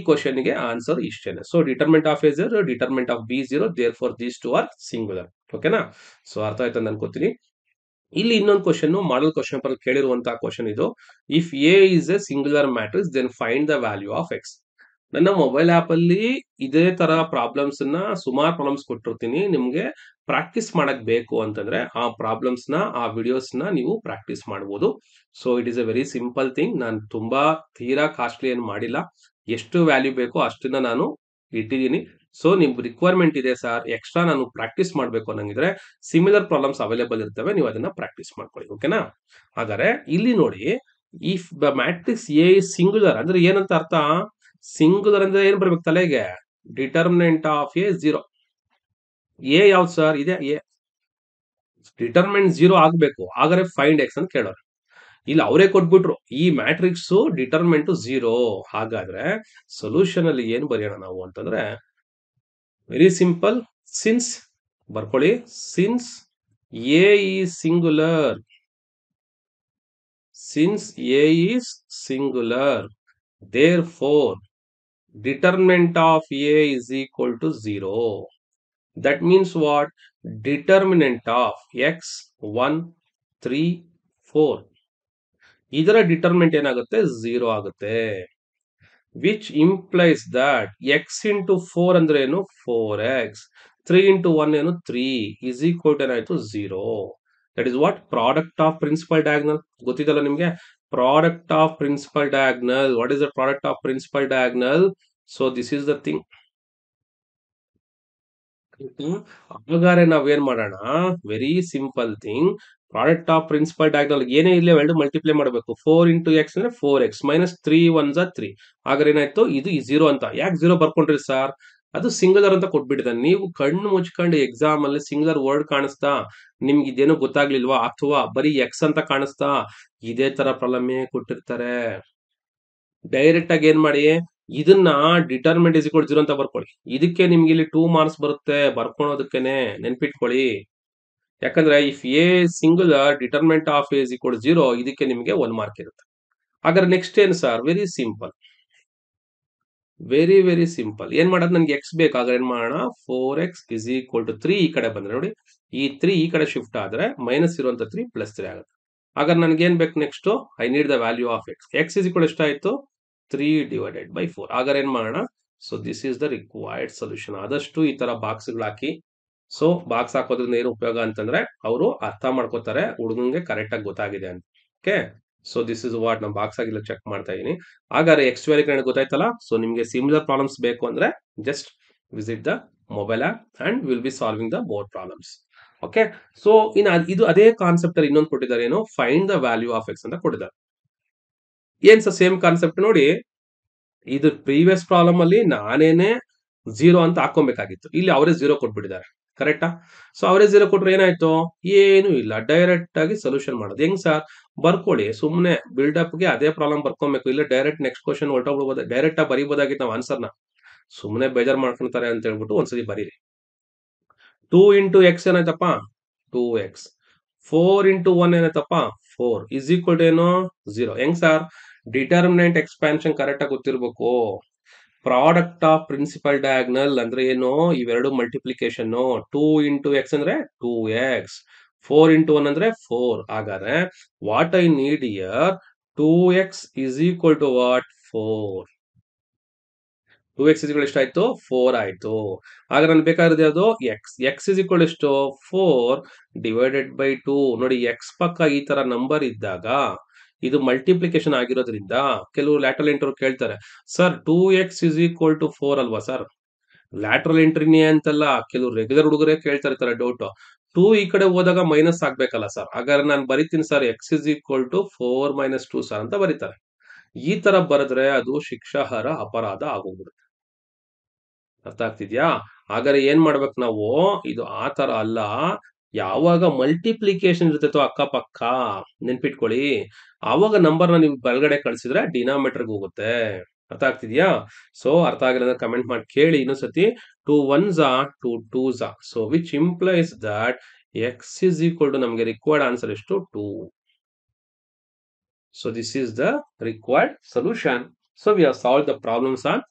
ಗೆ ಆನ್ಸರ್ ಇಷ್ಟೇನೆ so determinant of S determinant of B zero therefore these two are singular ಓಕೆನಾ ಸೊ ಅರ್ಥ ಆಯ್ತು ಅಂತ ಅನ್ಕೋತೀನಿ ಇಲ್ಲಿ ಇನ್ನೊಂದು ಕ್ವಶನ್ ಮಾಡಲ್ ಕ್ವಶನ್ ಪೇಪರ್ ಕೇಳಿರುವಂತಹ ಕ್ವಶನ್ ಇದು if A is a singular matrix then find the value of X ನನ್ನ ಮೊಬೈಲ್ ಆ್ಯಪ್ ಅಲ್ಲಿ ಇದೇ ತರ ಪ್ರಾಬ್ಲಮ್ಸ್ ನ ಸುಮಾರು ಪ್ರಾಬ್ಲಮ್ಸ್ ಕೊಟ್ಟಿರ್ತೀನಿ ನಿಮ್ಗೆ ಪ್ರಾಕ್ಟೀಸ್ ಮಾಡಕ್ ಬೇಕು ಅಂತಂದ್ರೆ ಆ ಪ್ರಾಬ್ಲಮ್ಸ್ ನ ಆ ವಿಡಿಯೋಸ್ ನ ನೀವು ಪ್ರಾಕ್ಟೀಸ್ ಮಾಡಬಹುದು so it is a very simple thing ನಾನು ತುಂಬಾ ತೀರಾ ಕಾಸ್ಟ್ಲಿ ಏನು ಮಾಡಿಲ್ಲ ಎಷ್ಟು ವ್ಯಾಲ್ಯೂ ಬೇಕೋ ಅಷ್ಟನ್ನ ನಾನು ಇಟ್ಟಿದ್ದೀನಿ ಸೊ ನಿಮ್ ರಿಕ್ವೈರ್ಮೆಂಟ್ ಇದೆ ಸರ್ ಎಕ್ಸ್ಟ್ರಾ ನಾನು ಪ್ರಾಕ್ಟೀಸ್ ಮಾಡಬೇಕು ಅನ್ನಂಗಿದ್ರೆ ಸಿಮಿಲರ್ ಪ್ರಾಬ್ಲಮ್ಸ್ ಅವೈಲೇಬಲ್ ಇರ್ತವೆ ನೀವು ಅದನ್ನ ಪ್ರಾಕ್ಟೀಸ್ ಮಾಡ್ಕೊಳ್ಳಿ ಓಕೆನಾ ಆದರೆ ಇಲ್ಲಿ ನೋಡಿ if the matrix A singular ಅಂದ್ರೆ ಏನಂತ ಅರ್ಥ ಸಿಂಗುಲರ್ ಅಂದ್ರೆ ಏನ್ ಬರ್ಬೇಕು ತಲೆಗೆ determinant of A zero A ಯಾವ್ದು ಸರ್ ಇದೆ ಎ ಡಿಟರ್ಮಿನೆಂಟ್ ಜೀರೋ ಆಗ್ಬೇಕು ಹಾಗಾದ್ರೆ ಫೈಂಡ್ ಎಕ್ಸ್ ಅಂತ ಕೇಳೋರು ಇಲ್ಲಿ ಅವರೇ ಕೊಟ್ಬಿಟ್ರು ಈ ಮ್ಯಾಟ್ರಿಕ್ಸ್ ಡಿಟರ್ಮಿನೆಂಟ್ ಝೀರೋ ಹಾಗಾದ್ರೆ ಸೊಲ್ಯೂಷನ್ ಅಲ್ಲಿ ಏನ್ ಬರೆಯೋಣ ನಾವು ಅಂತಂದ್ರೆ ವೆರಿ ಸಿಂಪಲ್ ಸಿನ್ಸ್ ಬರ್ಕೊಳ್ಳಿ since A is singular since A is singular therefore determinant of A is equal to 0. That means what? Determinant of X 1, 3, 4. ಇದರ ಡಿಟರ್ಮೆಂಟ್ ಏನಾಗುತ್ತೆ ಝೀರೋ ಆಗುತ್ತೆ which implies that x into four ಅಂದ್ರೆ ಏನು four x three into one ಏನು ತ್ರೀ ಇಸ್ ಈಕ್ವಲ್ ಏನಾಯ್ತು zero that is what product of principal diagonal ಗೊತ್ತಿದಲ್ಲ ನಿಮಗೆ product of principal diagonal what is the product of principal diagonal so this is the thing ಹಾಗಾದ್ರೆ ನಾವೇನ್ ಮಾಡೋಣ very simple thing product of principal diagonal ಏನೇ ಇರಲಿ ಎರಡು ಮಲ್ಟಿಪ್ಲೈ ಮಾಡಬೇಕು ಫೋರ್ ಇಂಟು ಎಕ್ಸ್ ಅಂದ್ರೆ four x minus three one ಜಾ ತ್ರೀ ಆಗ ಏನಾಯ್ತು ಇದು ಝೀರೋ ಅಂತ ಯಾಕೆ ಝೀರೋ ಬರ್ಕೊಂಡ್ರಿ ಸರ್ ಅದು ಸಿಂಗುಲರ್ ಅಂತ ಕೊಟ್ಬಿಟ್ಟಿದೆ ನೀವು ಕಣ್ಣು ಮುಚ್ಕೊಂಡು ಎಕ್ಸಾಮ್ ಅಲ್ಲಿ ಸಿಂಗುಲರ್ ವರ್ಡ್ ಕಾಣಿಸ್ತಾ ನಿಮ್ಗೆ ಇದೇನು ಗೊತ್ತಾಗ್ಲಿಲ್ವಾ ಅಥವಾ ಬರೀ ಎಕ್ಸ್ ಅಂತ ಕಾಣಿಸ್ತಾ ಇದೇ ತರ ಪ್ರಾಬ್ಲಮ್ ಕೊಟ್ಟಿರ್ತಾರೆ ಡೈರೆಕ್ಟ್ ಆಗಿ ಏನ್ ಮಾಡಿ ಇದನ್ನ ಡಿಟರ್ಮೆಂಟ್ ಇಸ್ ಜೀರೋ ಅಂತ ಬರ್ಕೊಳ್ಳಿ ಇದಕ್ಕೆ ನಿಮ್ಗೆ ಇಲ್ಲಿ ಟೂ ಮಾರ್ಕ್ಸ್ ಬರುತ್ತೆ ಬರ್ಕೊಳೋದಕ್ಕೇನೆ ನೆನ್ಪಿಟ್ಕೊಳ್ಳಿ ಯಾಕಂದ್ರೆ if A singular determinant of is equal zero ಇದಕ್ಕೆ ನಿಮಗೆ ಒನ್ ಮಾರ್ಕ್ ಇರುತ್ತೆ ಹಾಗಾದ್ರೆ ನೆಕ್ಸ್ಟ್ ಏನ್ sir very simple very very simple ಏನ್ ಮಾಡೋದು ನನ್ಗೆ ಎಕ್ಸ್ ಬೇಕಾದ್ರೆ ಏನ್ ಮಾಡೋಣ four x is equal to three ಈ ಕಡೆ ಬಂದ್ರೆ ನೋಡಿ ಈ ತ್ರೀ ಈ ಕಡೆ ಶಿಫ್ಟ್ ಆದ್ರೆ ಮೈನಸ್ ಇರುವಂತ ತ್ರೀ ಪ್ಲಸ್ ತ್ರೀ ಆಗುತ್ತೆ ಆಗ ನನ್ಗೆ ಏನ್ ಬೇಕು next I need the value of x x is equal ಎಷ್ಟಾಯ್ತು ತ್ರೀ ಡಿವೈಡೆಡ್ ಬೈ ಫೋರ್ ಹಾಗಾದ್ರೆ ಏನ್ ಮಾಡೋಣ so this is the required solution ಆದಷ್ಟು ಈ ತರ ಬಾಕ್ಸ್ ಹಾಕಿ ಸೊ ಬಾಕ್ಸ್ ಹಾಕೋದ್ರಿಂದ ಏನು ಉಪಯೋಗ ಅಂತಂದ್ರೆ ಅವರು ಅರ್ಥ ಮಾಡ್ಕೋತಾರೆ ಹುಡುಗಂಗೆ ಕರೆಕ್ಟ್ ಆಗಿ ಗೊತ್ತಾಗಿದೆ ಅಂತ okay so this is what ನಮ್ಮ ಬಾಕ್ಸ್ ಆಗಿಲ್ಲ ಚೆಕ್ ಮಾಡ್ತಾ ಇದ್ದೀನಿ ಹಾಗಾದ್ರೆ ಎಕ್ಸ್ ವ್ಯಾಲ್ಯೂ ಗೊತ್ತಾಯ್ತಲ್ಲ ಸೊ ನಿಮಗೆ ಸಿಮಿಲರ್ ಪ್ರಾಬ್ಲಮ್ಸ್ ಬೇಕು ಅಂದ್ರೆ just visit the mobile app and will be solving the board problems okay so ಇನ್ನು ಇದು ಅದೇ ಕಾನ್ಸೆಪ್ಟ್ ಅಲ್ಲಿ ಇನ್ನೊಂದು ಕೊಟ್ಟಿದ್ದಾರೆ ಏನು find the value of x ಅಂತ ಕೊಟ್ಟಿದ್ದಾರೆ ಏನ್ ಸರ್ ಸೇಮ್ ಕಾನ್ಸೆಪ್ಟ್ ನೋಡಿ ಇದು ಪ್ರೀವಿಯಸ್ ಪ್ರಾಬ್ಲಮ್ ಅಲ್ಲಿ ನಾನೇನೆ ಜೀರೋ ಅಂತ ಹಾಕೊಬೇಕಾಗಿತ್ತು ಇಲ್ಲಿ ಅವರೇ ಜೀರೋ ಕೊಟ್ಬಿಟ್ಟಿದ್ದಾರೆ ಕರೆಕ್ಟಾ ಸೊ ಅವರೇಜ್ ಜೀರೋ ಕೊಟ್ರೆ ಏನಾಯ್ತು ಏನು ಇಲ್ಲ ಡೈರೆಕ್ಟ್ ಆಗಿ ಸೊಲ್ಯೂಷನ್ ಮಾಡೋದು ಹೆಂಗ್ ಸರ್ ಬರ್ಕೊಳ್ಳಿ ಸುಮ್ಮನೆ ಗೆ ಅದೇ ಪ್ರಾಬ್ಲಮ್ ಬರ್ಕೊಬೇಕು ಇಲ್ಲ ಡೈರೆಕ್ಟ್ ನೆಕ್ಸ್ಟ್ ಕ್ವಶನ್ ಹೊರಟೋಗ್ಬಿಡ್ಬೋದು ಡೈರೆಕ್ಟ್ ಆಗಿ ಬರೀಬೋದಾಗಿತ್ತು ನಾವು ಆನ್ಸರ್ನ ಸುಮ್ಮನೆ ಬೇಜಾರು ಮಾಡ್ಕೊಂತಾರೆ ಅಂತ ಹೇಳ್ಬಿಟ್ಟು ಒಂದ್ಸತಿ ಬರೀರಿ ಟೂ ಇಂಟು ಎಕ್ಸ್ ಏನಾಯ್ತಪ್ಪ two x four into one ಏನಾಯ್ತಪ್ಪ ಫೋರ್ ಇಸ್ ಈಕ್ವಲ್ ಟು ಏನು ಝೀರೋ ಹೆಂಗ್ ಸರ್ ಡಿಟರ್ಮಿನೆಂಟ್ ಎಕ್ಸ್ಪ್ಯಾನ್ಷನ್ ಕರೆಕ್ಟಾಗಿ ಗೊತ್ತಿರ್ಬೇಕು ಪ್ರಾಡಕ್ಟ್ ಆಫ್ ಪ್ರಿನ್ಸಿಪಲ್ ಡಯಾಗ್ನಲ್ ಅಂದ್ರೆ ಏನು ಇವೆರಡು ಮಲ್ಟಿಪ್ಲಿಕೇಶನ್ ಟೂ ಇಂಟು ಎಕ್ಸ್ ಅಂದ್ರೆ two x four into one ಅಂದ್ರೆ ಫೋರ್ ಹಾಗಾದ್ರೆ what I need here two x is equal to what four two x ಇಸ್ಗಳು ಎಷ್ಟಾಯ್ತು ಫೋರ್ ಆಯ್ತು ಆಗ ನನ್ಗೆ ಬೇಕಾಗಿರೋದು ಯಾವುದು ಎಕ್ಸ್ ಎಕ್ಸ್ ಇಸ್ ಈಕ್ವಲ್ ಎಷ್ಟು ಫೋರ್ ಡಿವೈಡೆಡ್ ಬೈ ಟೂ ನೋಡಿ ಎಕ್ಸ್ ಪಕ್ಕ ಈ ತರ ನಂಬರ್ ಇದ್ದಾಗ ಇದು ಮಲ್ಟಿಪ್ಲಿಕೇಶನ್ ಆಗಿರೋದ್ರಿಂದ ಕೆಲವು ಲ್ಯಾಟ್ರಲ್ ಎಂಟ್ರಿ ಕೇಳ್ತಾರೆ sir two x is equal to four ಅಲ್ವಾ ಸರ್ ಲ್ಯಾಟ್ರಲ್ ಎಂಟ್ರಿನೇ ಅಂತಲ್ಲ ಕೆಲವು ರೆಗ್ಯುಲರ್ ಹುಡುಗರೇ ಕೇಳ್ತಾ ಇರ್ತಾರೆ ಡೌಟ್ ಟೂ ಈ ಕಡೆ ಹೋದಾಗ ಮೈನಸ್ ಆಗ್ಬೇಕಲ್ಲ ಸರ್ ಹಾಗಾದ್ರೆ ನಾನು ಬರಿತೀನಿ sir x is equal to four minus two sir ಅಂತ ಬರೀತಾರೆ ಈ ತರ ಬರೆದ್ರೆ ಅದು ಶಿಕ್ಷಾಹಾರ ಅಪರಾಧ ಆಗೋಗ್ಬಿಡುತ್ತೆ ಅರ್ಥ ಆಗ್ತಿದ್ಯಾ ಹಾಗಾದ್ರೆ ಏನ್ ಮಾಡ್ಬೇಕು ನಾವು ಇದು ಆ ತರ ಅಲ್ಲ ಯಾವಾಗ ಮಲ್ಟಿಪ್ಲಿಕೇಶನ್ ಇರ್ತೈತೋ ಅಕ್ಕಪಕ್ಕ ನೆನ್ಪಿಟ್ಕೊಳ್ಳಿ ಆವಾಗ ನ ನೀವು ಬಲಗಡೆ ಕಳಿಸಿದ್ರೆ ಡಿನಾಮಿನೇಟರ್ಗೆ ಹೋಗುತ್ತೆ ಅರ್ಥ ಆಗ್ತಿದ್ಯಾ ಸೊ ಅರ್ಥ ಆಗಿಲ್ಲ ಅಂದ್ರೆ ಕಮೆಂಟ್ ಮಾಡಿ ಕೇಳಿ ಇನ್ನೊಂದ್ಸತಿ ಟೂ ಒನ್ ಝಾ ಟು ಟೂ ಝಾ so which implies that x is equal to ನಮಗೆ ರಿಕ್ವೈರ್ಡ್ ಆನ್ಸರ್ ಎಷ್ಟು two so this is the required solution so we have solve the problems on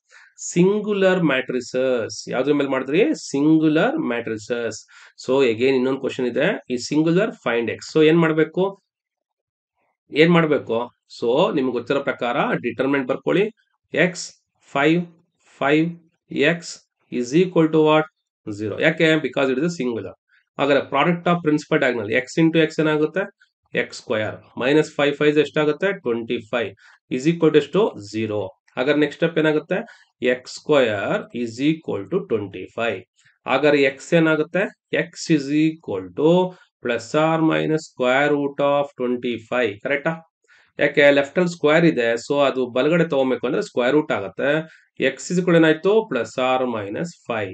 singular matrices ಯಾವ್ದ್ರ ಮೇಲೆ ಮಾಡಿದ್ರಿ ಸಿಂಗುಲರ್ ಮ್ಯಾಟ್ರಿಸಸ್ ಸೊ ಎಗೇನ್ ಇನ್ನೊಂದು ಕ್ವಶನ್ ಇದೆ ಈ ಸಿಂಗುಲರ್ ಫೈಂಡ್ ಎಕ್ಸ್ ಸೊ ಏನ್ ಮಾಡ್ಬೇಕು ಏನ್ ಮಾಡ್ಬೇಕು ಸೊ ನಿಮ್ಗೆ ಗೊತ್ತಿರೋ ಪ್ರಕಾರ ಡಿಟರ್ಮೆಂಟ್ ಬರ್ಕೊಳ್ಳಿ x five five x is equal to what zero ಯಾಕೆ ಬಿಕಾಸ್ ಇಟ್ ಇಸ್ ಸಿಂಗುಲರ್ ಹಾಗಾದ್ರೆ product of principal diagonal x into x ಏನಾಗುತ್ತೆ x square minus five five ಎಷ್ಟಾಗುತ್ತೆ twenty five is equal to ಎಷ್ಟು ಝೀರೋ ಹಾಗಾದ್ರೆ ನೆಕ್ಸ್ಟ್ ಸ್ಟೆಪ್ ಏನಾಗುತ್ತೆ x square is equal to twenty five ಹಾಗಾದ್ರೆ ಎಕ್ಸ್ ಏನಾಗುತ್ತೆ x is equal to plus or minus square root of twenty five ಕರೆಕ್ಟಾ ಯಾಕೆ ಲೆಫ್ಟ್ ಅಲ್ಲಿ ಸ್ಕ್ವೇರ್ ಇದೆ ಸೊ ಅದು ಬಲಗಡೆ ತಗೋಬೇಕು ಅಂದ್ರೆ ಸ್ಕ್ವೇರ್ ರೂಟ್ ಆಗುತ್ತೆ ಎಕ್ಸ್ ಇಸ್ ಕೂಡ ಏನಾಯ್ತು plus or minus five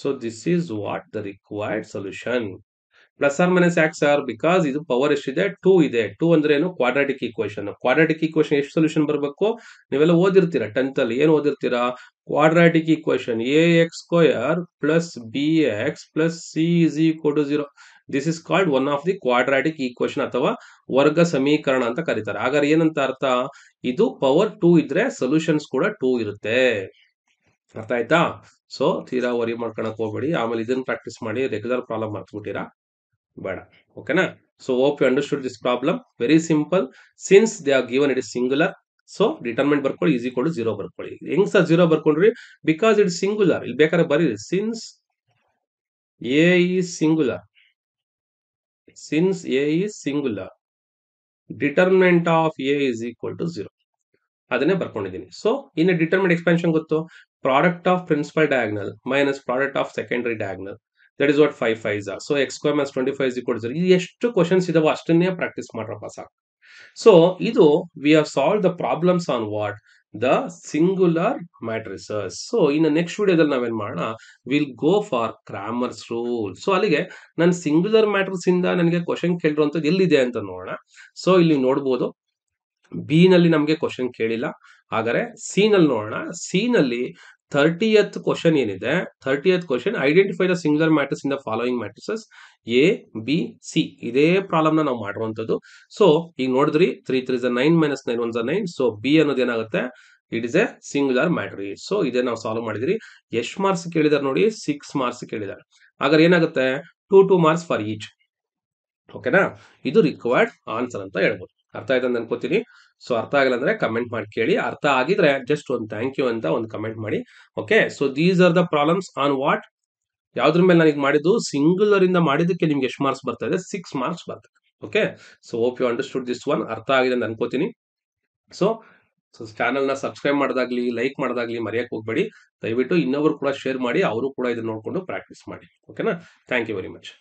so this is what the required solution plus or minus x or because ಇದು ಪವರ್ ಎಷ್ಟಿದೆ ಟೂ ಇದೆ ಟೂ ಅಂದ್ರೆ ಏನು ಕ್ವಾಡ್ರಾಟಿಕ್ ಈಕ್ವೇಶನ್ ಕ್ವಾಡ್ರಾಟಿಕ್ ಈಕ್ವೇಶನ್ ಎಷ್ಟು ಸೊಲ್ಯೂಷನ್ ಬರಬೇಕು ನೀವೆಲ್ಲ ಓದಿರ್ತೀರಾ ಟೆಂತ್ ಅಲ್ಲಿ ಏನು ಓದಿರ್ತೀರಾ quadratic equation a x square plus b x plus c is equal to zero this is called one of the quadratic equation ಅಥವಾ ವರ್ಗ ಸಮೀಕರಣ ಅಂತ ಕರೀತಾರೆ ಹಾಗಾದ್ರೆ ಏನಂತ ಅರ್ಥ ಇದು ಪವರ್ ಟೂ ಇದ್ರೆ ಸೊಲ್ಯೂಷನ್ಸ್ ಕೂಡ ಟೂ ಇರುತ್ತೆ ಅರ್ಥ ಆಯ್ತಾ ಸೊ ತೀರಾ ವರಿ ಮಾಡ್ಕೊಳಕ್ ಹೋಗ್ಬೇಡಿ ಆಮೇಲೆ ಇದನ್ನ ಪ್ರಾಕ್ಟೀಸ್ ಮಾಡಿ ರೆಗ್ಯುಲರ್ ಪ್ರಾಬ್ಲಮ್ ಮರ್ತ್ಬಿಟ್ಟಿರಾ ಬೇಡ ಓಕೆನಾ so hope you understood this problem very simple since they are given it is singular so determinant ಬರ್ಕೊಳ್ಳಿ ಈಸಿ ಈಕ್ವಲ್ ಜೀರೋ ಬರ್ಕೊಳ್ಳಿ ಹೆಂಗ್ ಸರ್ ಜೀರೋ ಬರ್ಕೊಂಡ್ರಿ ಬಿಕಾಸ್ ಇಟ್ ಸಿಂಗ್ಯುಲರ್ ಇಲ್ಲಿ ಬೇಕಾದ್ರೆ ಬರೀರಿ since A is singular since A is determinant of A equal to zero ಅದನ್ನೇ ಬರ್ಕೊಂಡಿದ್ದೀನಿ ಸೊ ಇನ್ನು ಡಿಟರ್ಮೆಂಟ್ ಎಕ್ಸ್ಪೆನ್ಷನ್ ಗೊತ್ತು product of principal diagonal minus product of secondary diagonal that is what five five so x square minus twenty five is equal zero ಎಷ್ಟು ಕ್ವಶನ್ಸ್ ಇದಾವೋ ಅಷ್ಟನ್ನೇ ಪ್ರಾಕ್ಟೀಸ್ ಮಾಡ್ರಪ್ಪ ಸಾಕು ಸೊ ಇದು we have solve the problems on what the singular matrices so ಇನ್ನು ನೆಕ್ಸ್ಟ್ ವಿಡಿಯೋದಲ್ಲಿ ನಾವೇನು ಮಾಡೋಣ will go for Cramer's rule so ಅಲ್ಲಿಗೆ ನಾನು ಸಿಂಗುಲರ್ ಮ್ಯಾಟ್ರಿಸ್ ಇಂದ ನನಗೆ ಕ್ವಶನ್ ಕೇಳಿರುವಂಥದ್ದು ಎಲ್ಲಿದೆ ಅಂತ ನೋಡೋಣ ಸೊ ಇಲ್ಲಿ ನೋಡ್ಬೋದು ಬಿ ನಲ್ಲಿ ನಮಗೆ ಕ್ವಶನ್ ಕೇಳಿಲ್ಲ ಆದರೆ ಸಿ ನಲ್ಲಿ ನೋಡೋಣ ಸಿ ನಲ್ಲಿ ಥರ್ಟಿಯತ್ ಕ್ವಶನ್ ಏನಿದೆ thirtieth question identify the singular matrix in the following matrices A B C ಇದೇ ಪ್ರಾಬ್ಲಮ್ನ ನಾವು ಮಾಡುವಂಥದ್ದು ಸೊ ಈಗ ನೋಡಿದ್ರಿ three three nine minus nine one ಜ ನೈನ್ ಸೊ ಬಿ ಅನ್ನೋದು ಏನಾಗುತ್ತೆ it is a singular matrix so ಇದೇ ನಾವು ಸಾಲ್ವ್ ಮಾಡಿದ್ರಿ ಎಷ್ಟು ಮಾರ್ಕ್ಸ್ ಕೇಳಿದಾರೆ ನೋಡಿ ಸಿಕ್ಸ್ ಮಾರ್ಕ್ಸ್ ಕೇಳಿದಾರೆ ಹಾಗಾದ್ರೆ ಏನಾಗುತ್ತೆ two two marks for each ಓಕೆನಾ ಇದು ರಿಕ್ವೈರ್ಡ್ ಆನ್ಸರ್ ಅಂತ ಹೇಳ್ಬೋದು ಅರ್ಥ ಆಯ್ತು ಅಂತ ಅನ್ಕೋತೀನಿ ಸೊ ಅರ್ಥ ಆಗಿಲ್ಲ ಅಂದ್ರೆ ಕಮೆಂಟ್ ಮಾಡಿ ಕೇಳಿ ಅರ್ಥ ಆಗಿದ್ರೆ ಜಸ್ಟ್ ಒಂದು ಥ್ಯಾಂಕ್ ಯು ಅಂತ ಒಂದು ಕಮೆಂಟ್ ಮಾಡಿ okay so these are the problems on what ಯಾವ್ದ್ರ ಮೇಲೆ ನಾನು ಈಗ ಮಾಡಿದ್ದು ಸಿಂಗುಲರ್ ಇಂದ ಮಾಡಿದ್ದಕ್ಕೆ ನಿಮ್ಗೆ ಎಷ್ಟು ಮಾರ್ಕ್ಸ್ ಬರ್ತಾ ಇದೆ ಸಿಕ್ಸ್ ಮಾರ್ಕ್ಸ್ ಬರ್ತದೆ okay so hope you understood this one ಅರ್ಥ ಆಗಿದೆ ಅಂತ ಅನ್ಕೋತೀನಿ ಸೊ ಸೊ ಚಾನಲ್ನ ಸಬ್ಸ್ಕ್ರೈಬ್ ಮಾಡೋದಾಗ್ಲಿ ಲೈಕ್ ಮಾಡಿದಾಗ್ಲಿ ಮರೆಯಕ್ಕೆ ಹೋಗ್ಬೇಡಿ ದಯವಿಟ್ಟು ಇನ್ನೊಬ್ರು ಕೂಡ ಶೇರ್ ಮಾಡಿ ಅವರು ಕೂಡ ಇದನ್ನ ನೋಡಿಕೊಂಡು ಪ್ರಾಕ್ಟೀಸ್ ಮಾಡಿ ಓಕೆನಾ ಥ್ಯಾಂಕ್ ಯು ವೆರಿ ಮಚ್